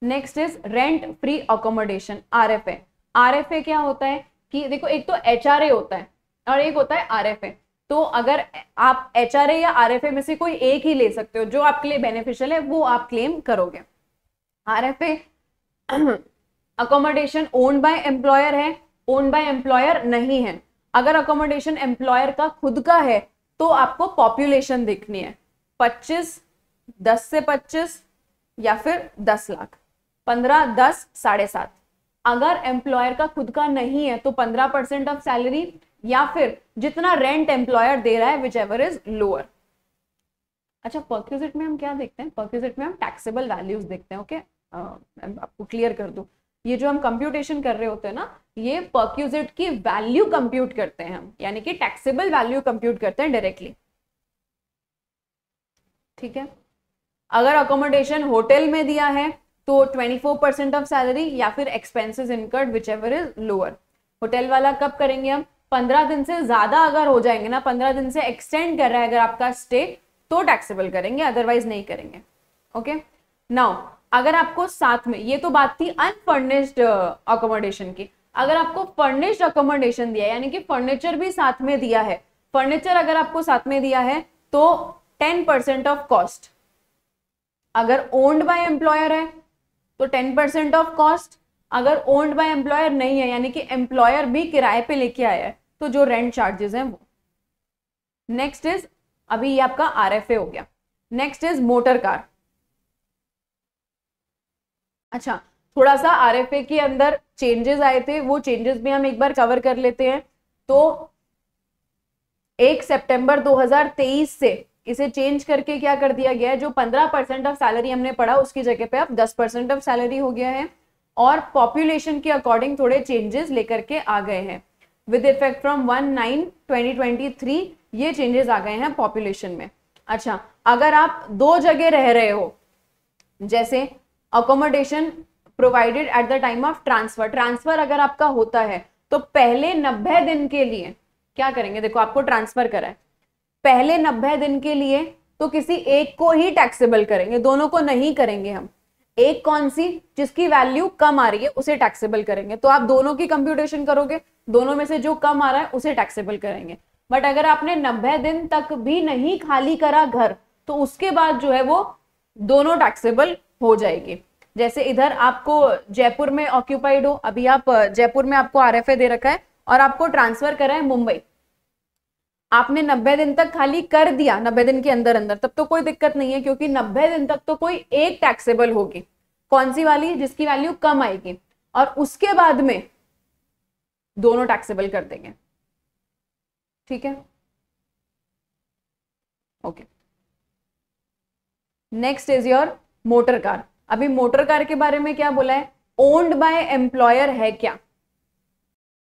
next is rent free accommodation R F A R F A क्या होता है कि देखो एक तो एच आर ए होता है और एक होता है आर एफ ए तो अगर आप एच आर ए या आर एफ ए में से कोई एक ही ले सकते हो जो आपके लिए बेनिफिशियल है वो आप क्लेम करोगे R F A accommodation own by employer है ओन बाय एम्प्लॉयर नहीं है अगर अकोमोडेशन एम्प्लॉयर का खुद का है तो आपको पॉपुलेशन देखनी है 25 10 से 25 या फिर 10 लाख 15 10 साढ़े सात अगर एम्प्लॉयर का खुद का नहीं है तो 15 परसेंट ऑफ सैलरी या फिर जितना रेंट एम्प्लॉयर दे रहा है विच एवर इज लोअर अच्छा पर्क्यूजिट में हम क्या देखते हैं पर्क्यूजिट में हम टैक्सेबल वैल्यूज देखते हैं ओके okay? आपको क्लियर कर दूँ ये जो हम कंप्यूटेशन कर रहे होते हैं ना ये परक्यूजेट की वैल्यू कंप्यूट करते हैं हम यानी कि टैक्सेबल वैल्यू कंप्यूट करते हैं डायरेक्टली ठीक है अगर अकोमोडेशन होटल में दिया है तो 24 परसेंट ऑफ सैलरी या फिर expenses incurred whichever is lower hotel वाला कब करेंगे हम पंद्रह दिन से ज्यादा अगर हो जाएंगे ना पंद्रह दिन से एक्सटेंड कर रहा है अगर आपका स्टे तो टैक्सेबल करेंगे अदरवाइज नहीं करेंगे ओके नाउ अगर आपको साथ में ये तो बात थी अनफर्निश्ड अकोमोडेशन uh, की अगर आपको फर्निश्ड अकोमोडेशन दिया यानी कि फर्नीचर भी साथ में दिया है फर्नीचर अगर आपको साथ में दिया है तो टेन परसेंट ऑफ कॉस्ट अगर ओन्ड बाय एम्प्लॉयर है तो टेन परसेंट ऑफ कॉस्ट अगर ओन्ड बाय एम्प्लॉयर नहीं है यानी कि एम्प्लॉयर भी किराए पे लेके आया है तो जो रेंट चार्जेस हैं वो नेक्स्ट इज अभी ये आपका आरएफए हो गया नेक्स्ट इज मोटर कार अच्छा थोड़ा सा आर के अंदर चेंजेस आए थे वो चेंजेस भी हम एक बार कवर कर लेते हैं तो एक सितंबर 2023 से इसे चेंज करके क्या कर दिया गया है जो 15 परसेंट ऑफ सैलरी हमने पढ़ा उसकी जगह पे अब 10 परसेंट ऑफ सैलरी हो गया है और पॉपुलेशन के अकॉर्डिंग थोड़े चेंजेस लेकर के आ गए हैं with effect from one nine twenty twenty three ये चेंजेस आ गए हैं पॉपुलेशन में अच्छा अगर आप दो जगह रह रहे हो जैसे accommodation provided at the time of transfer transfer अगर आपका होता है तो पहले नब्बे दिन के लिए क्या करेंगे देखो आपको ट्रांसफर करा है पहले नब्बे दिन के लिए तो किसी एक को ही टैक्सेबल करेंगे दोनों को नहीं करेंगे हम एक कौन सी जिसकी वैल्यू कम आ रही है उसे टैक्सेबल करेंगे तो आप दोनों की कंप्यूटेशन करोगे दोनों में से जो कम आ रहा है उसे टैक्सेबल करेंगे बट अगर आपने नब्बे दिन तक भी नहीं खाली करा घर तो उसके बाद जो है वो दोनों टैक्सेबल हो जाएगी जैसे इधर आपको जयपुर में ऑक्यूपाइड हो अभी आप जयपुर में आपको आर दे रखा है और आपको ट्रांसफर करा है मुंबई आपने 90 दिन तक खाली कर दिया 90 दिन के अंदर अंदर तब तो कोई दिक्कत नहीं है क्योंकि 90 दिन तक तो कोई एक टैक्सेबल होगी कौन सी वाली जिसकी वैल्यू कम आएगी और उसके बाद में दोनों टैक्सेबल कर देंगे ठीक है okay next is your motor car अभी मोटर कार के बारे में क्या बोला है ओन्ड बाय एम्प्लॉयर है क्या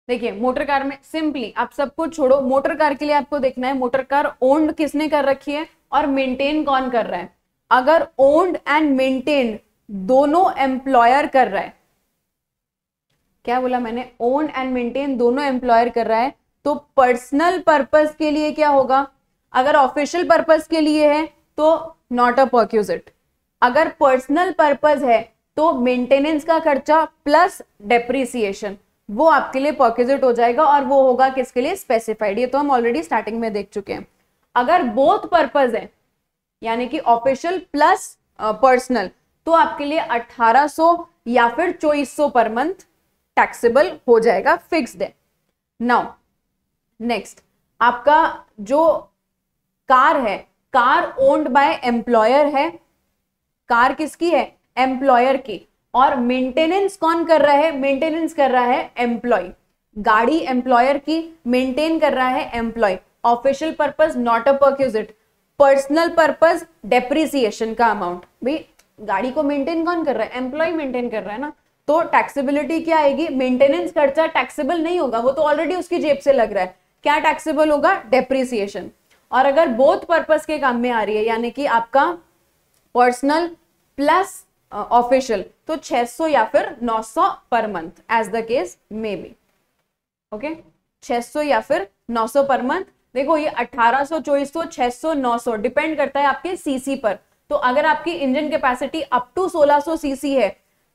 देखिए मोटर कार में सिंपली आप सबको छोड़ो मोटर कार के लिए आपको देखना है मोटर कार ओन्ड किसने कर रखी है और मेंटेन कौन कर रहा है अगर ओन्ड एंड मेंटेन दोनों एम्प्लॉयर कर रहा है क्या बोला मैंने ओन एंड मेंटेन दोनों एम्प्लॉयर कर रहा है तो पर्सनल पर्पस के लिए क्या होगा अगर ऑफिशियल पर्पस के लिए है तो नॉट अ परक्यूजिट अगर पर्सनल पर्पज है तो मेंटेनेंस का खर्चा प्लस डेप्रिसिएशन वो आपके लिए पॉकेजिट हो जाएगा और वो होगा किसके लिए स्पेसिफाइड ये तो हम ऑलरेडी स्टार्टिंग में देख चुके हैं अगर बोथ पर्पज है यानी कि ऑफिशियल प्लस पर्सनल तो आपके लिए 1800 या फिर 2400 पर मंथ टैक्सेबल हो जाएगा फिक्स्ड है नाउ नेक्स्ट आपका जो कार है कार ओन्ड बाय एम्प्लॉयर है कार किसकी है एम्प्लॉयर की और मेंटेनेंस कौन कर रहा है मेंटेनेंस कर रहा है एम्प्लॉय गाड़ी एम्प्लॉयर की मेंटेन कर रहा है employee official purpose not a perquisite personal purpose depreciation का अमाउंट भाई गाड़ी को मेंटेन कौन कर रहा है एम्प्लॉय मेंटेन कर रहा है ना तो टैक्सेबिलिटी क्या आएगी मेंटेनेंस खर्चा टैक्सेबल नहीं होगा वो तो ऑलरेडी उसकी जेब से लग रहा है क्या टैक्सेबल होगा डेप्रिसिएशन और अगर बोथ पर्पज के काम में आ रही है यानी कि आपका पर्सनल प्लस ऑफिशियल uh, तो 600 या फिर 900 पर month as the case may be okay 600 या फिर 900 पर मंथ देखो ये 1800 2400 600 900 डिपेंड करता है आपके सीसी पर तो अगर आपकी engine capacity up to 1600 CC है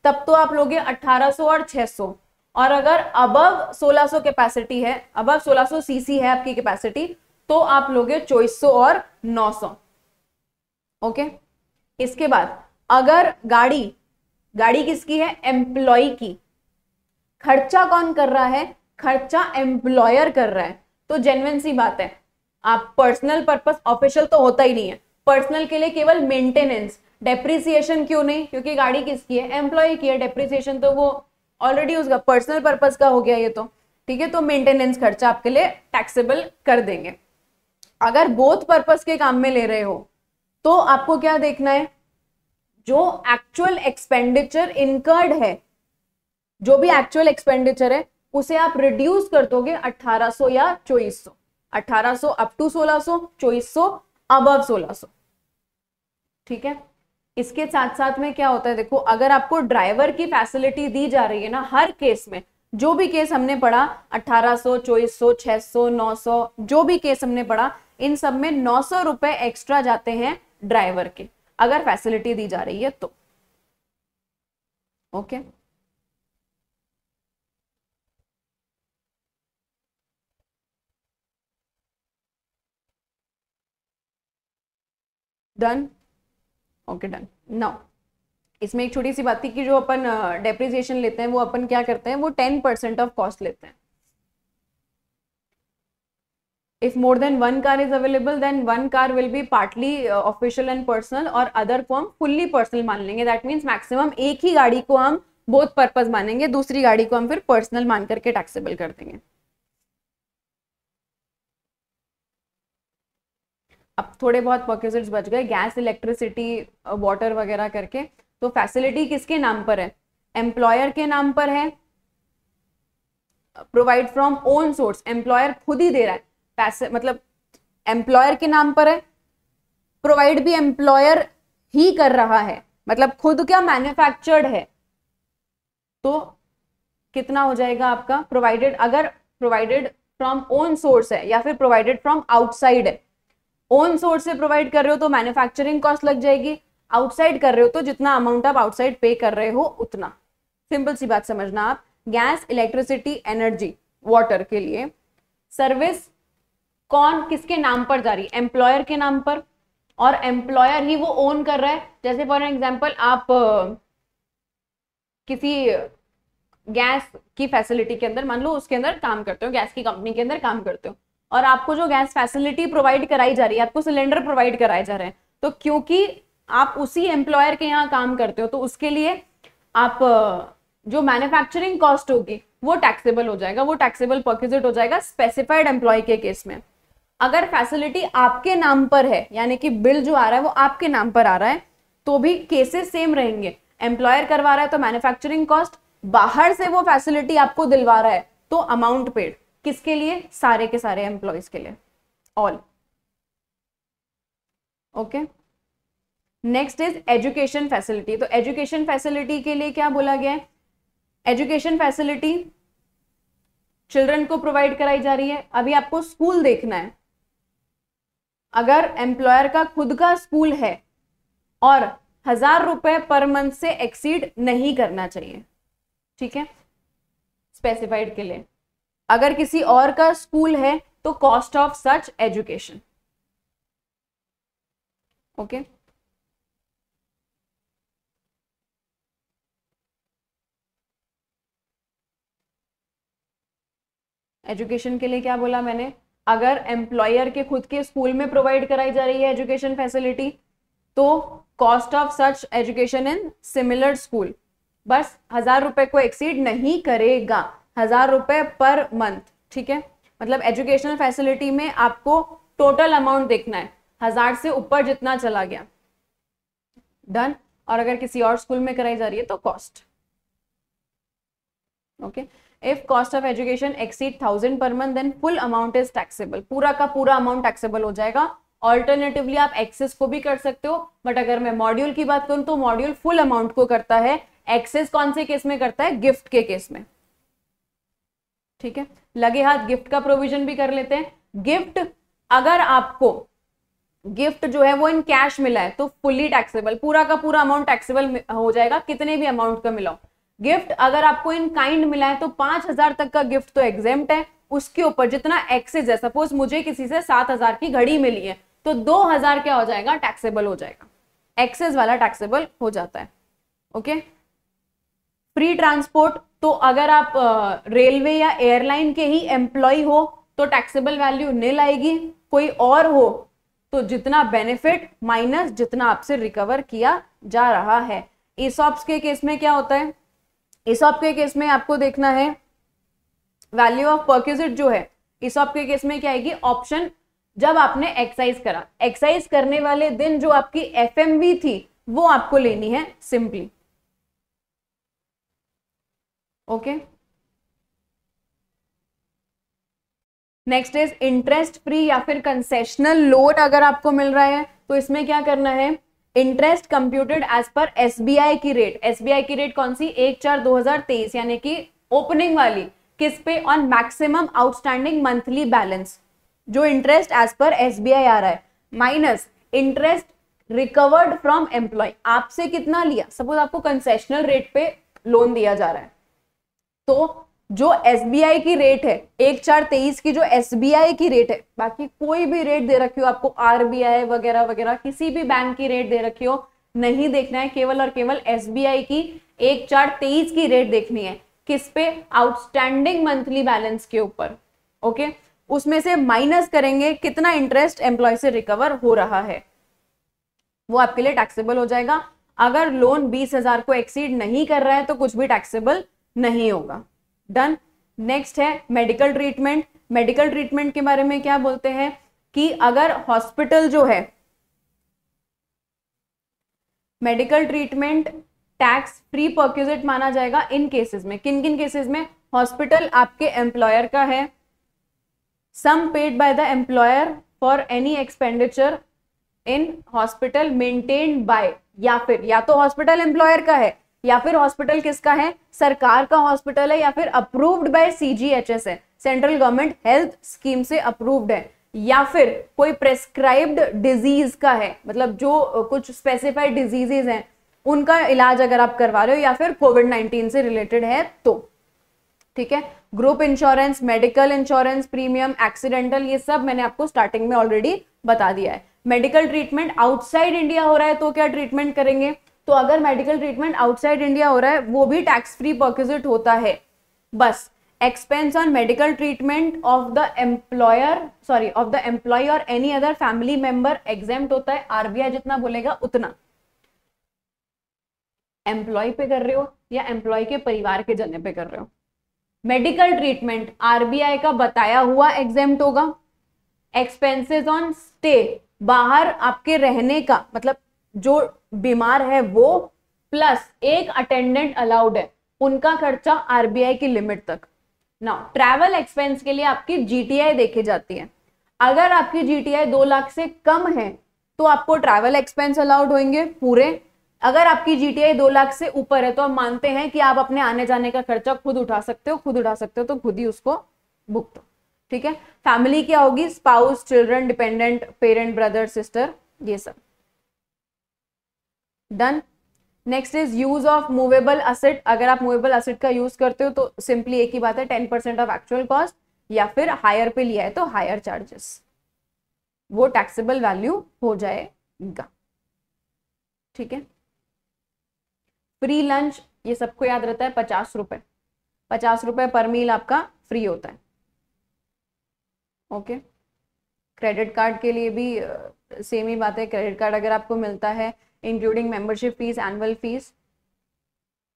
तब तो आप लोगे 1800 और 600 और अगर अबव 1600 कैपेसिटी है अबव 1600 सीसी है आपकी कैपेसिटी तो आप लोगे 2400 और 900 ओके okay? इसके बाद अगर गाड़ी गाड़ी किसकी है एम्प्लॉय की खर्चा कौन कर रहा है खर्चा एम्प्लॉयर कर रहा है तो जेनविन सी बात है आप पर्सनल पर्पस ऑफिशियल तो होता ही नहीं है पर्सनल के लिए केवल मेंटेनेंस डेप्रिसिएशन क्यों नहीं क्योंकि गाड़ी किसकी है एम्प्लॉय की है डेप्रिसिएशन तो वो ऑलरेडी उसका पर्सनल पर्पस का हो गया ये तो ठीक है तो मेंटेनेंस खर्चा आपके लिए टैक्सेबल कर देंगे अगर बोथ पर्पस के काम में ले रहे हो तो आपको क्या देखना है जो एक्चुअल एक्सपेंडिचर इनकर्ड है जो भी एक्चुअल एक्सपेंडिचर है उसे आप रिड्यूस कर दोगे 1800 या 2400 1800 अप टू 1600 2400 अब 1600 ठीक है इसके साथ साथ में क्या होता है देखो अगर आपको ड्राइवर की फैसिलिटी दी जा रही है ना हर केस में जो भी केस हमने पढ़ा 1800 2400 600 900 जो भी केस हमने पढ़ा इन सब में नौ सौ रुपए एक्स्ट्रा जाते हैं ड्राइवर के अगर फैसिलिटी दी जा रही है तो okay done okay done now इसमें एक छोटी सी बात थी कि जो अपन डेप्रिसिएशन uh, लेते हैं वो अपन क्या करते हैं वो टेन परसेंट ऑफ कॉस्ट लेते हैं if more than one car is available then one car will be partly uh, official and personal or other को हम fully personal मान लेंगे that means maximum एक ही गाड़ी को हम both purpose मानेंगे दूसरी गाड़ी को हम फिर personal मान करके taxable कर देंगे अब थोड़े बहुत पर्क्यूजिट्स बच गए गैस इलेक्ट्रिसिटी वाटर वगैरह करके तो फैसिलिटी किसके नाम पर है एम्प्लॉयर के नाम पर है provide from own source employer खुद ही दे रहा है पैसे मतलब एम्प्लॉयर के नाम पर है प्रोवाइड भी एम्प्लॉयर ही कर रहा है मतलब खुद क्या मैन्युफैक्चर्ड है तो कितना हो जाएगा आपका प्रोवाइडेड अगर प्रोवाइडेड फ्रॉम ओन सोर्स है या फिर प्रोवाइडेड फ्रॉम आउटसाइड है ओन सोर्स से प्रोवाइड कर रहे हो तो मैन्युफैक्चरिंग कॉस्ट लग जाएगी आउटसाइड कर रहे हो तो जितना अमाउंट आप आउटसाइड पे कर रहे हो उतना सिंपल सी बात समझना आप गैस इलेक्ट्रिसिटी एनर्जी वाटर के लिए सर्विस कौन किसके नाम पर जा रही है एम्प्लॉयर के नाम पर और एम्प्लॉयर ही वो ओन कर रहा है जैसे फॉर एग्जाम्पल आप किसी गैस की फैसिलिटी के अंदर मान लो उसके अंदर काम करते हो गैस की कंपनी के अंदर काम करते हो और आपको जो गैस फैसिलिटी प्रोवाइड कराई जा रही है आपको सिलेंडर प्रोवाइड कराए जा रहे हैं तो क्योंकि आप उसी एम्प्लॉयर के यहाँ काम करते हो तो उसके लिए आप जो मैन्युफैक्चरिंग कॉस्ट होगी वो टैक्सेबल हो जाएगा वो टैक्सेबल पर्क्यूजिट हो जाएगा स्पेसिफाइड एम्प्लॉय के केस में अगर फैसिलिटी आपके नाम पर है यानी कि बिल जो आ रहा है वो आपके नाम पर आ रहा है तो भी केसेस सेम रहेंगे एम्प्लॉयर करवा रहा है तो मैन्युफैक्चरिंग कॉस्ट बाहर से वो फैसिलिटी आपको दिलवा रहा है तो अमाउंट पेड किसके लिए सारे के सारे एम्प्लॉयज के लिए all okay next is education facility तो एजुकेशन फैसिलिटी के लिए क्या बोला गया है एजुकेशन फैसिलिटी चिल्ड्रन को प्रोवाइड कराई जा रही है अभी आपको स्कूल देखना है अगर एम्प्लॉयर का खुद का स्कूल है और हजार रुपए पर मंथ से एक्सीड नहीं करना चाहिए ठीक है स्पेसिफाइड के लिए अगर किसी और का स्कूल है तो cost of such education okay education के लिए क्या बोला मैंने अगर एम्प्लॉयर के खुद के स्कूल में प्रोवाइड कराई जा रही है एजुकेशन फैसिलिटी तो cost of such education in similar school बस हजार रुपए को एक्सीड नहीं करेगा हजार रुपए पर मंथ ठीक है मतलब एजुकेशनल फैसिलिटी में आपको टोटल अमाउंट देखना है हजार से ऊपर जितना चला गया डन और अगर किसी और स्कूल में कराई जा रही है तो cost okay okay? If cost of education exceed thousand per month then full amount is taxable पूरा का पूरा अमाउंट टैक्सेबल हो जाएगा ऑल्टरनेटिवली आप एक्सेस को भी कर सकते हो बट अगर मैं मॉड्यूल की बात करूं तो मॉड्यूल फुल अमाउंट को करता है एक्सेस कौन से केस में करता है गिफ्ट के केस में ठीक है लगे हाथ गिफ्ट का प्रोविजन भी कर लेते हैं गिफ्ट अगर आपको गिफ्ट जो है वो इन कैश मिला है तो फुल्ली टैक्सेबल पूरा का पूरा अमाउंट टैक्सेबल हो जाएगा कितने भी अमाउंट का मिलाओ गिफ्ट अगर आपको इन काइंड मिला है तो पांच हजार तक का गिफ्ट तो एग्जेम्प्ट है उसके ऊपर जितना एक्सेज है सपोज मुझे किसी से सात हजार की घड़ी मिली है तो दो हजार क्या हो जाएगा टैक्सेबल हो जाएगा एक्सेस वाला टैक्सेबल हो जाता है ओके फ्री ट्रांसपोर्ट तो अगर आप रेलवे या एयरलाइन के ही एम्प्लॉय हो तो टैक्सेबल वैल्यू नहीं आएगी कोई और हो तो जितना बेनिफिट माइनस जितना आपसे रिकवर किया जा रहा है ईसॉप्स के केस में क्या होता है इसॉप के केस में आपको देखना है वैल्यू ऑफ परक्यूजिट जो है इसॉप के केस में क्या आएगी ऑप्शन जब आपने एक्साइज करा एक्साइज करने वाले दिन जो आपकी एफ थी वो आपको लेनी है simply okay next is interest free या फिर कंसेशनल लोन अगर आपको मिल रहा है तो इसमें क्या करना है interest computed as per SBI की रेट एसबीआई की रेट कौन सी एक चार दो यानी कि ओपनिंग वाली किस पे on maximum outstanding monthly balance जो इंटरेस्ट एज पर एसबीआई आ रहा है minus interest recovered from employee आपसे कितना लिया सपोज आपको कंसेशनल रेट पे लोन दिया जा रहा है तो जो एस की रेट है एक चार तेईस की जो एस की रेट है बाकी कोई भी रेट दे रखी हो आपको आरबीआई वगैरह वगैरह किसी भी बैंक की रेट दे रखी हो नहीं देखना है केवल और केवल एस की एक चार तेईस की रेट देखनी है किस पे आउटस्टैंडिंग मंथली बैलेंस के ऊपर ओके उसमें से माइनस करेंगे कितना इंटरेस्ट एम्प्लॉय से रिकवर हो रहा है वो आपके लिए टैक्सेबल हो जाएगा अगर लोन बीस हजार को एक्सीड नहीं कर रहा है तो कुछ भी टैक्सेबल नहीं होगा डन नेक्स्ट है मेडिकल ट्रीटमेंट मेडिकल ट्रीटमेंट के बारे में क्या बोलते हैं कि अगर हॉस्पिटल जो है medical treatment tax free perquisite माना जाएगा इन केसेस में किन किन केसेस में हॉस्पिटल आपके एम्प्लॉयर का है sum paid by the employer for any expenditure in hospital maintain by या फिर या तो हॉस्पिटल एम्प्लॉयर का है या फिर हॉस्पिटल किसका है सरकार का हॉस्पिटल है या फिर अप्रूव्ड बाय सीजीएचएस है सेंट्रल गवर्नमेंट हेल्थ स्कीम से अप्रूव्ड है या फिर कोई प्रेस्क्राइब्ड डिजीज का है मतलब जो कुछ स्पेसिफाइड डिजीजेज हैं उनका इलाज अगर आप करवा रहे हो या फिर कोविड नाइन्टीन से रिलेटेड है तो ठीक है group insurance medical insurance premium accidental ये सब मैंने आपको स्टार्टिंग में ऑलरेडी बता दिया है मेडिकल ट्रीटमेंट आउटसाइड इंडिया हो रहा है तो क्या ट्रीटमेंट करेंगे तो अगर मेडिकल ट्रीटमेंट आउटसाइड इंडिया हो रहा है वो भी टैक्स फ्री पर्क्यूजिट होता है बस expense on medical treatment of the employer sorry of the employee और any other family member exempt होता है आरबीआई जितना बोलेगा उतना एम्प्लॉय पे कर रहे हो या एम्प्लॉय के परिवार के जने पे कर रहे हो मेडिकल ट्रीटमेंट आरबीआई का बताया हुआ एग्जाम होगा एक्सपेंसेस ऑन स्टे बाहर आपके रहने का मतलब जो बीमार है वो प्लस एक अटेंडेंट अलाउड है उनका खर्चा आरबीआई की लिमिट तक ना ट्रैवल एक्सपेंस के लिए आपकी जीटीआई देखी जाती है अगर आपकी जीटीआई दो लाख से कम है तो आपको ट्रैवल एक्सपेंस अलाउड होंगे पूरे अगर आपकी जीटीआई दो लाख से ऊपर है तो आप मानते हैं कि आप अपने आने जाने का खर्चा खुद उठा सकते हो खुद उठा सकते हो तो खुद ही उसको बुक दो ठीक है फैमिली क्या होगी spouse children dependent parent brother sister ये सब done next is use of movable asset अगर आप मूवेबल असेट का यूज करते हो तो सिंपली एक ही बात है ten percent of actual cost या फिर हायर पे लिया है तो हायर चार्जेस वो टैक्सेबल वैल्यू हो जाएगा ठीक है फ्री लंच ये सबको याद रहता है पचास रुपए पचास रुपए पर मील आपका फ्री होता है ओके क्रेडिट कार्ड के लिए भी सेम ही बात है क्रेडिट कार्ड अगर आपको मिलता है including membership fees annual fees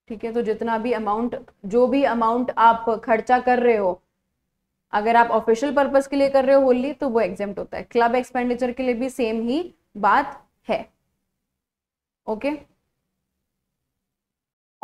ठीक है तो जितना भी अमाउंट जो भी अमाउंट आप खर्चा कर रहे हो अगर आप ऑफिशियल पर्पज के लिए कर रहे हो होली तो वो एग्जाम होता है क्लब एक्सपेंडिचर के लिए भी सेम ही बात है okay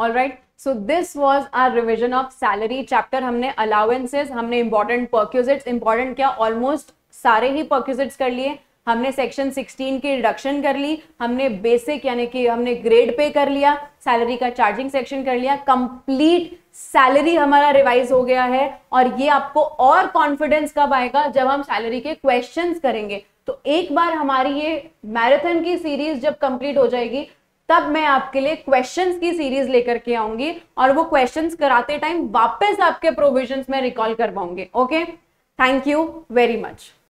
all right so this was our revision of salary chapter हमने अलाउेंसेज हमने इंपॉर्टेंट परक्यूजिट इंपॉर्टेंट क्या ऑलमोस्ट सारे ही परक्यूजिट्स कर लिए हमने सेक्शन 16 की रिडक्शन कर ली हमने बेसिक यानी कि हमने ग्रेड पे कर लिया सैलरी का चार्जिंग सेक्शन कर लिया कंप्लीट सैलरी हमारा रिवाइज हो गया है और ये आपको और कॉन्फिडेंस कब आएगा जब हम सैलरी के क्वेश्चन करेंगे तो एक बार हमारी ये मैराथन की सीरीज जब कंप्लीट हो जाएगी तब मैं आपके लिए क्वेश्चंस की सीरीज लेकर के आऊंगी और वो क्वेश्चंस कराते टाइम वापस आपके प्रोविजंस में रिकॉल करवाऊंगी okay thank you very much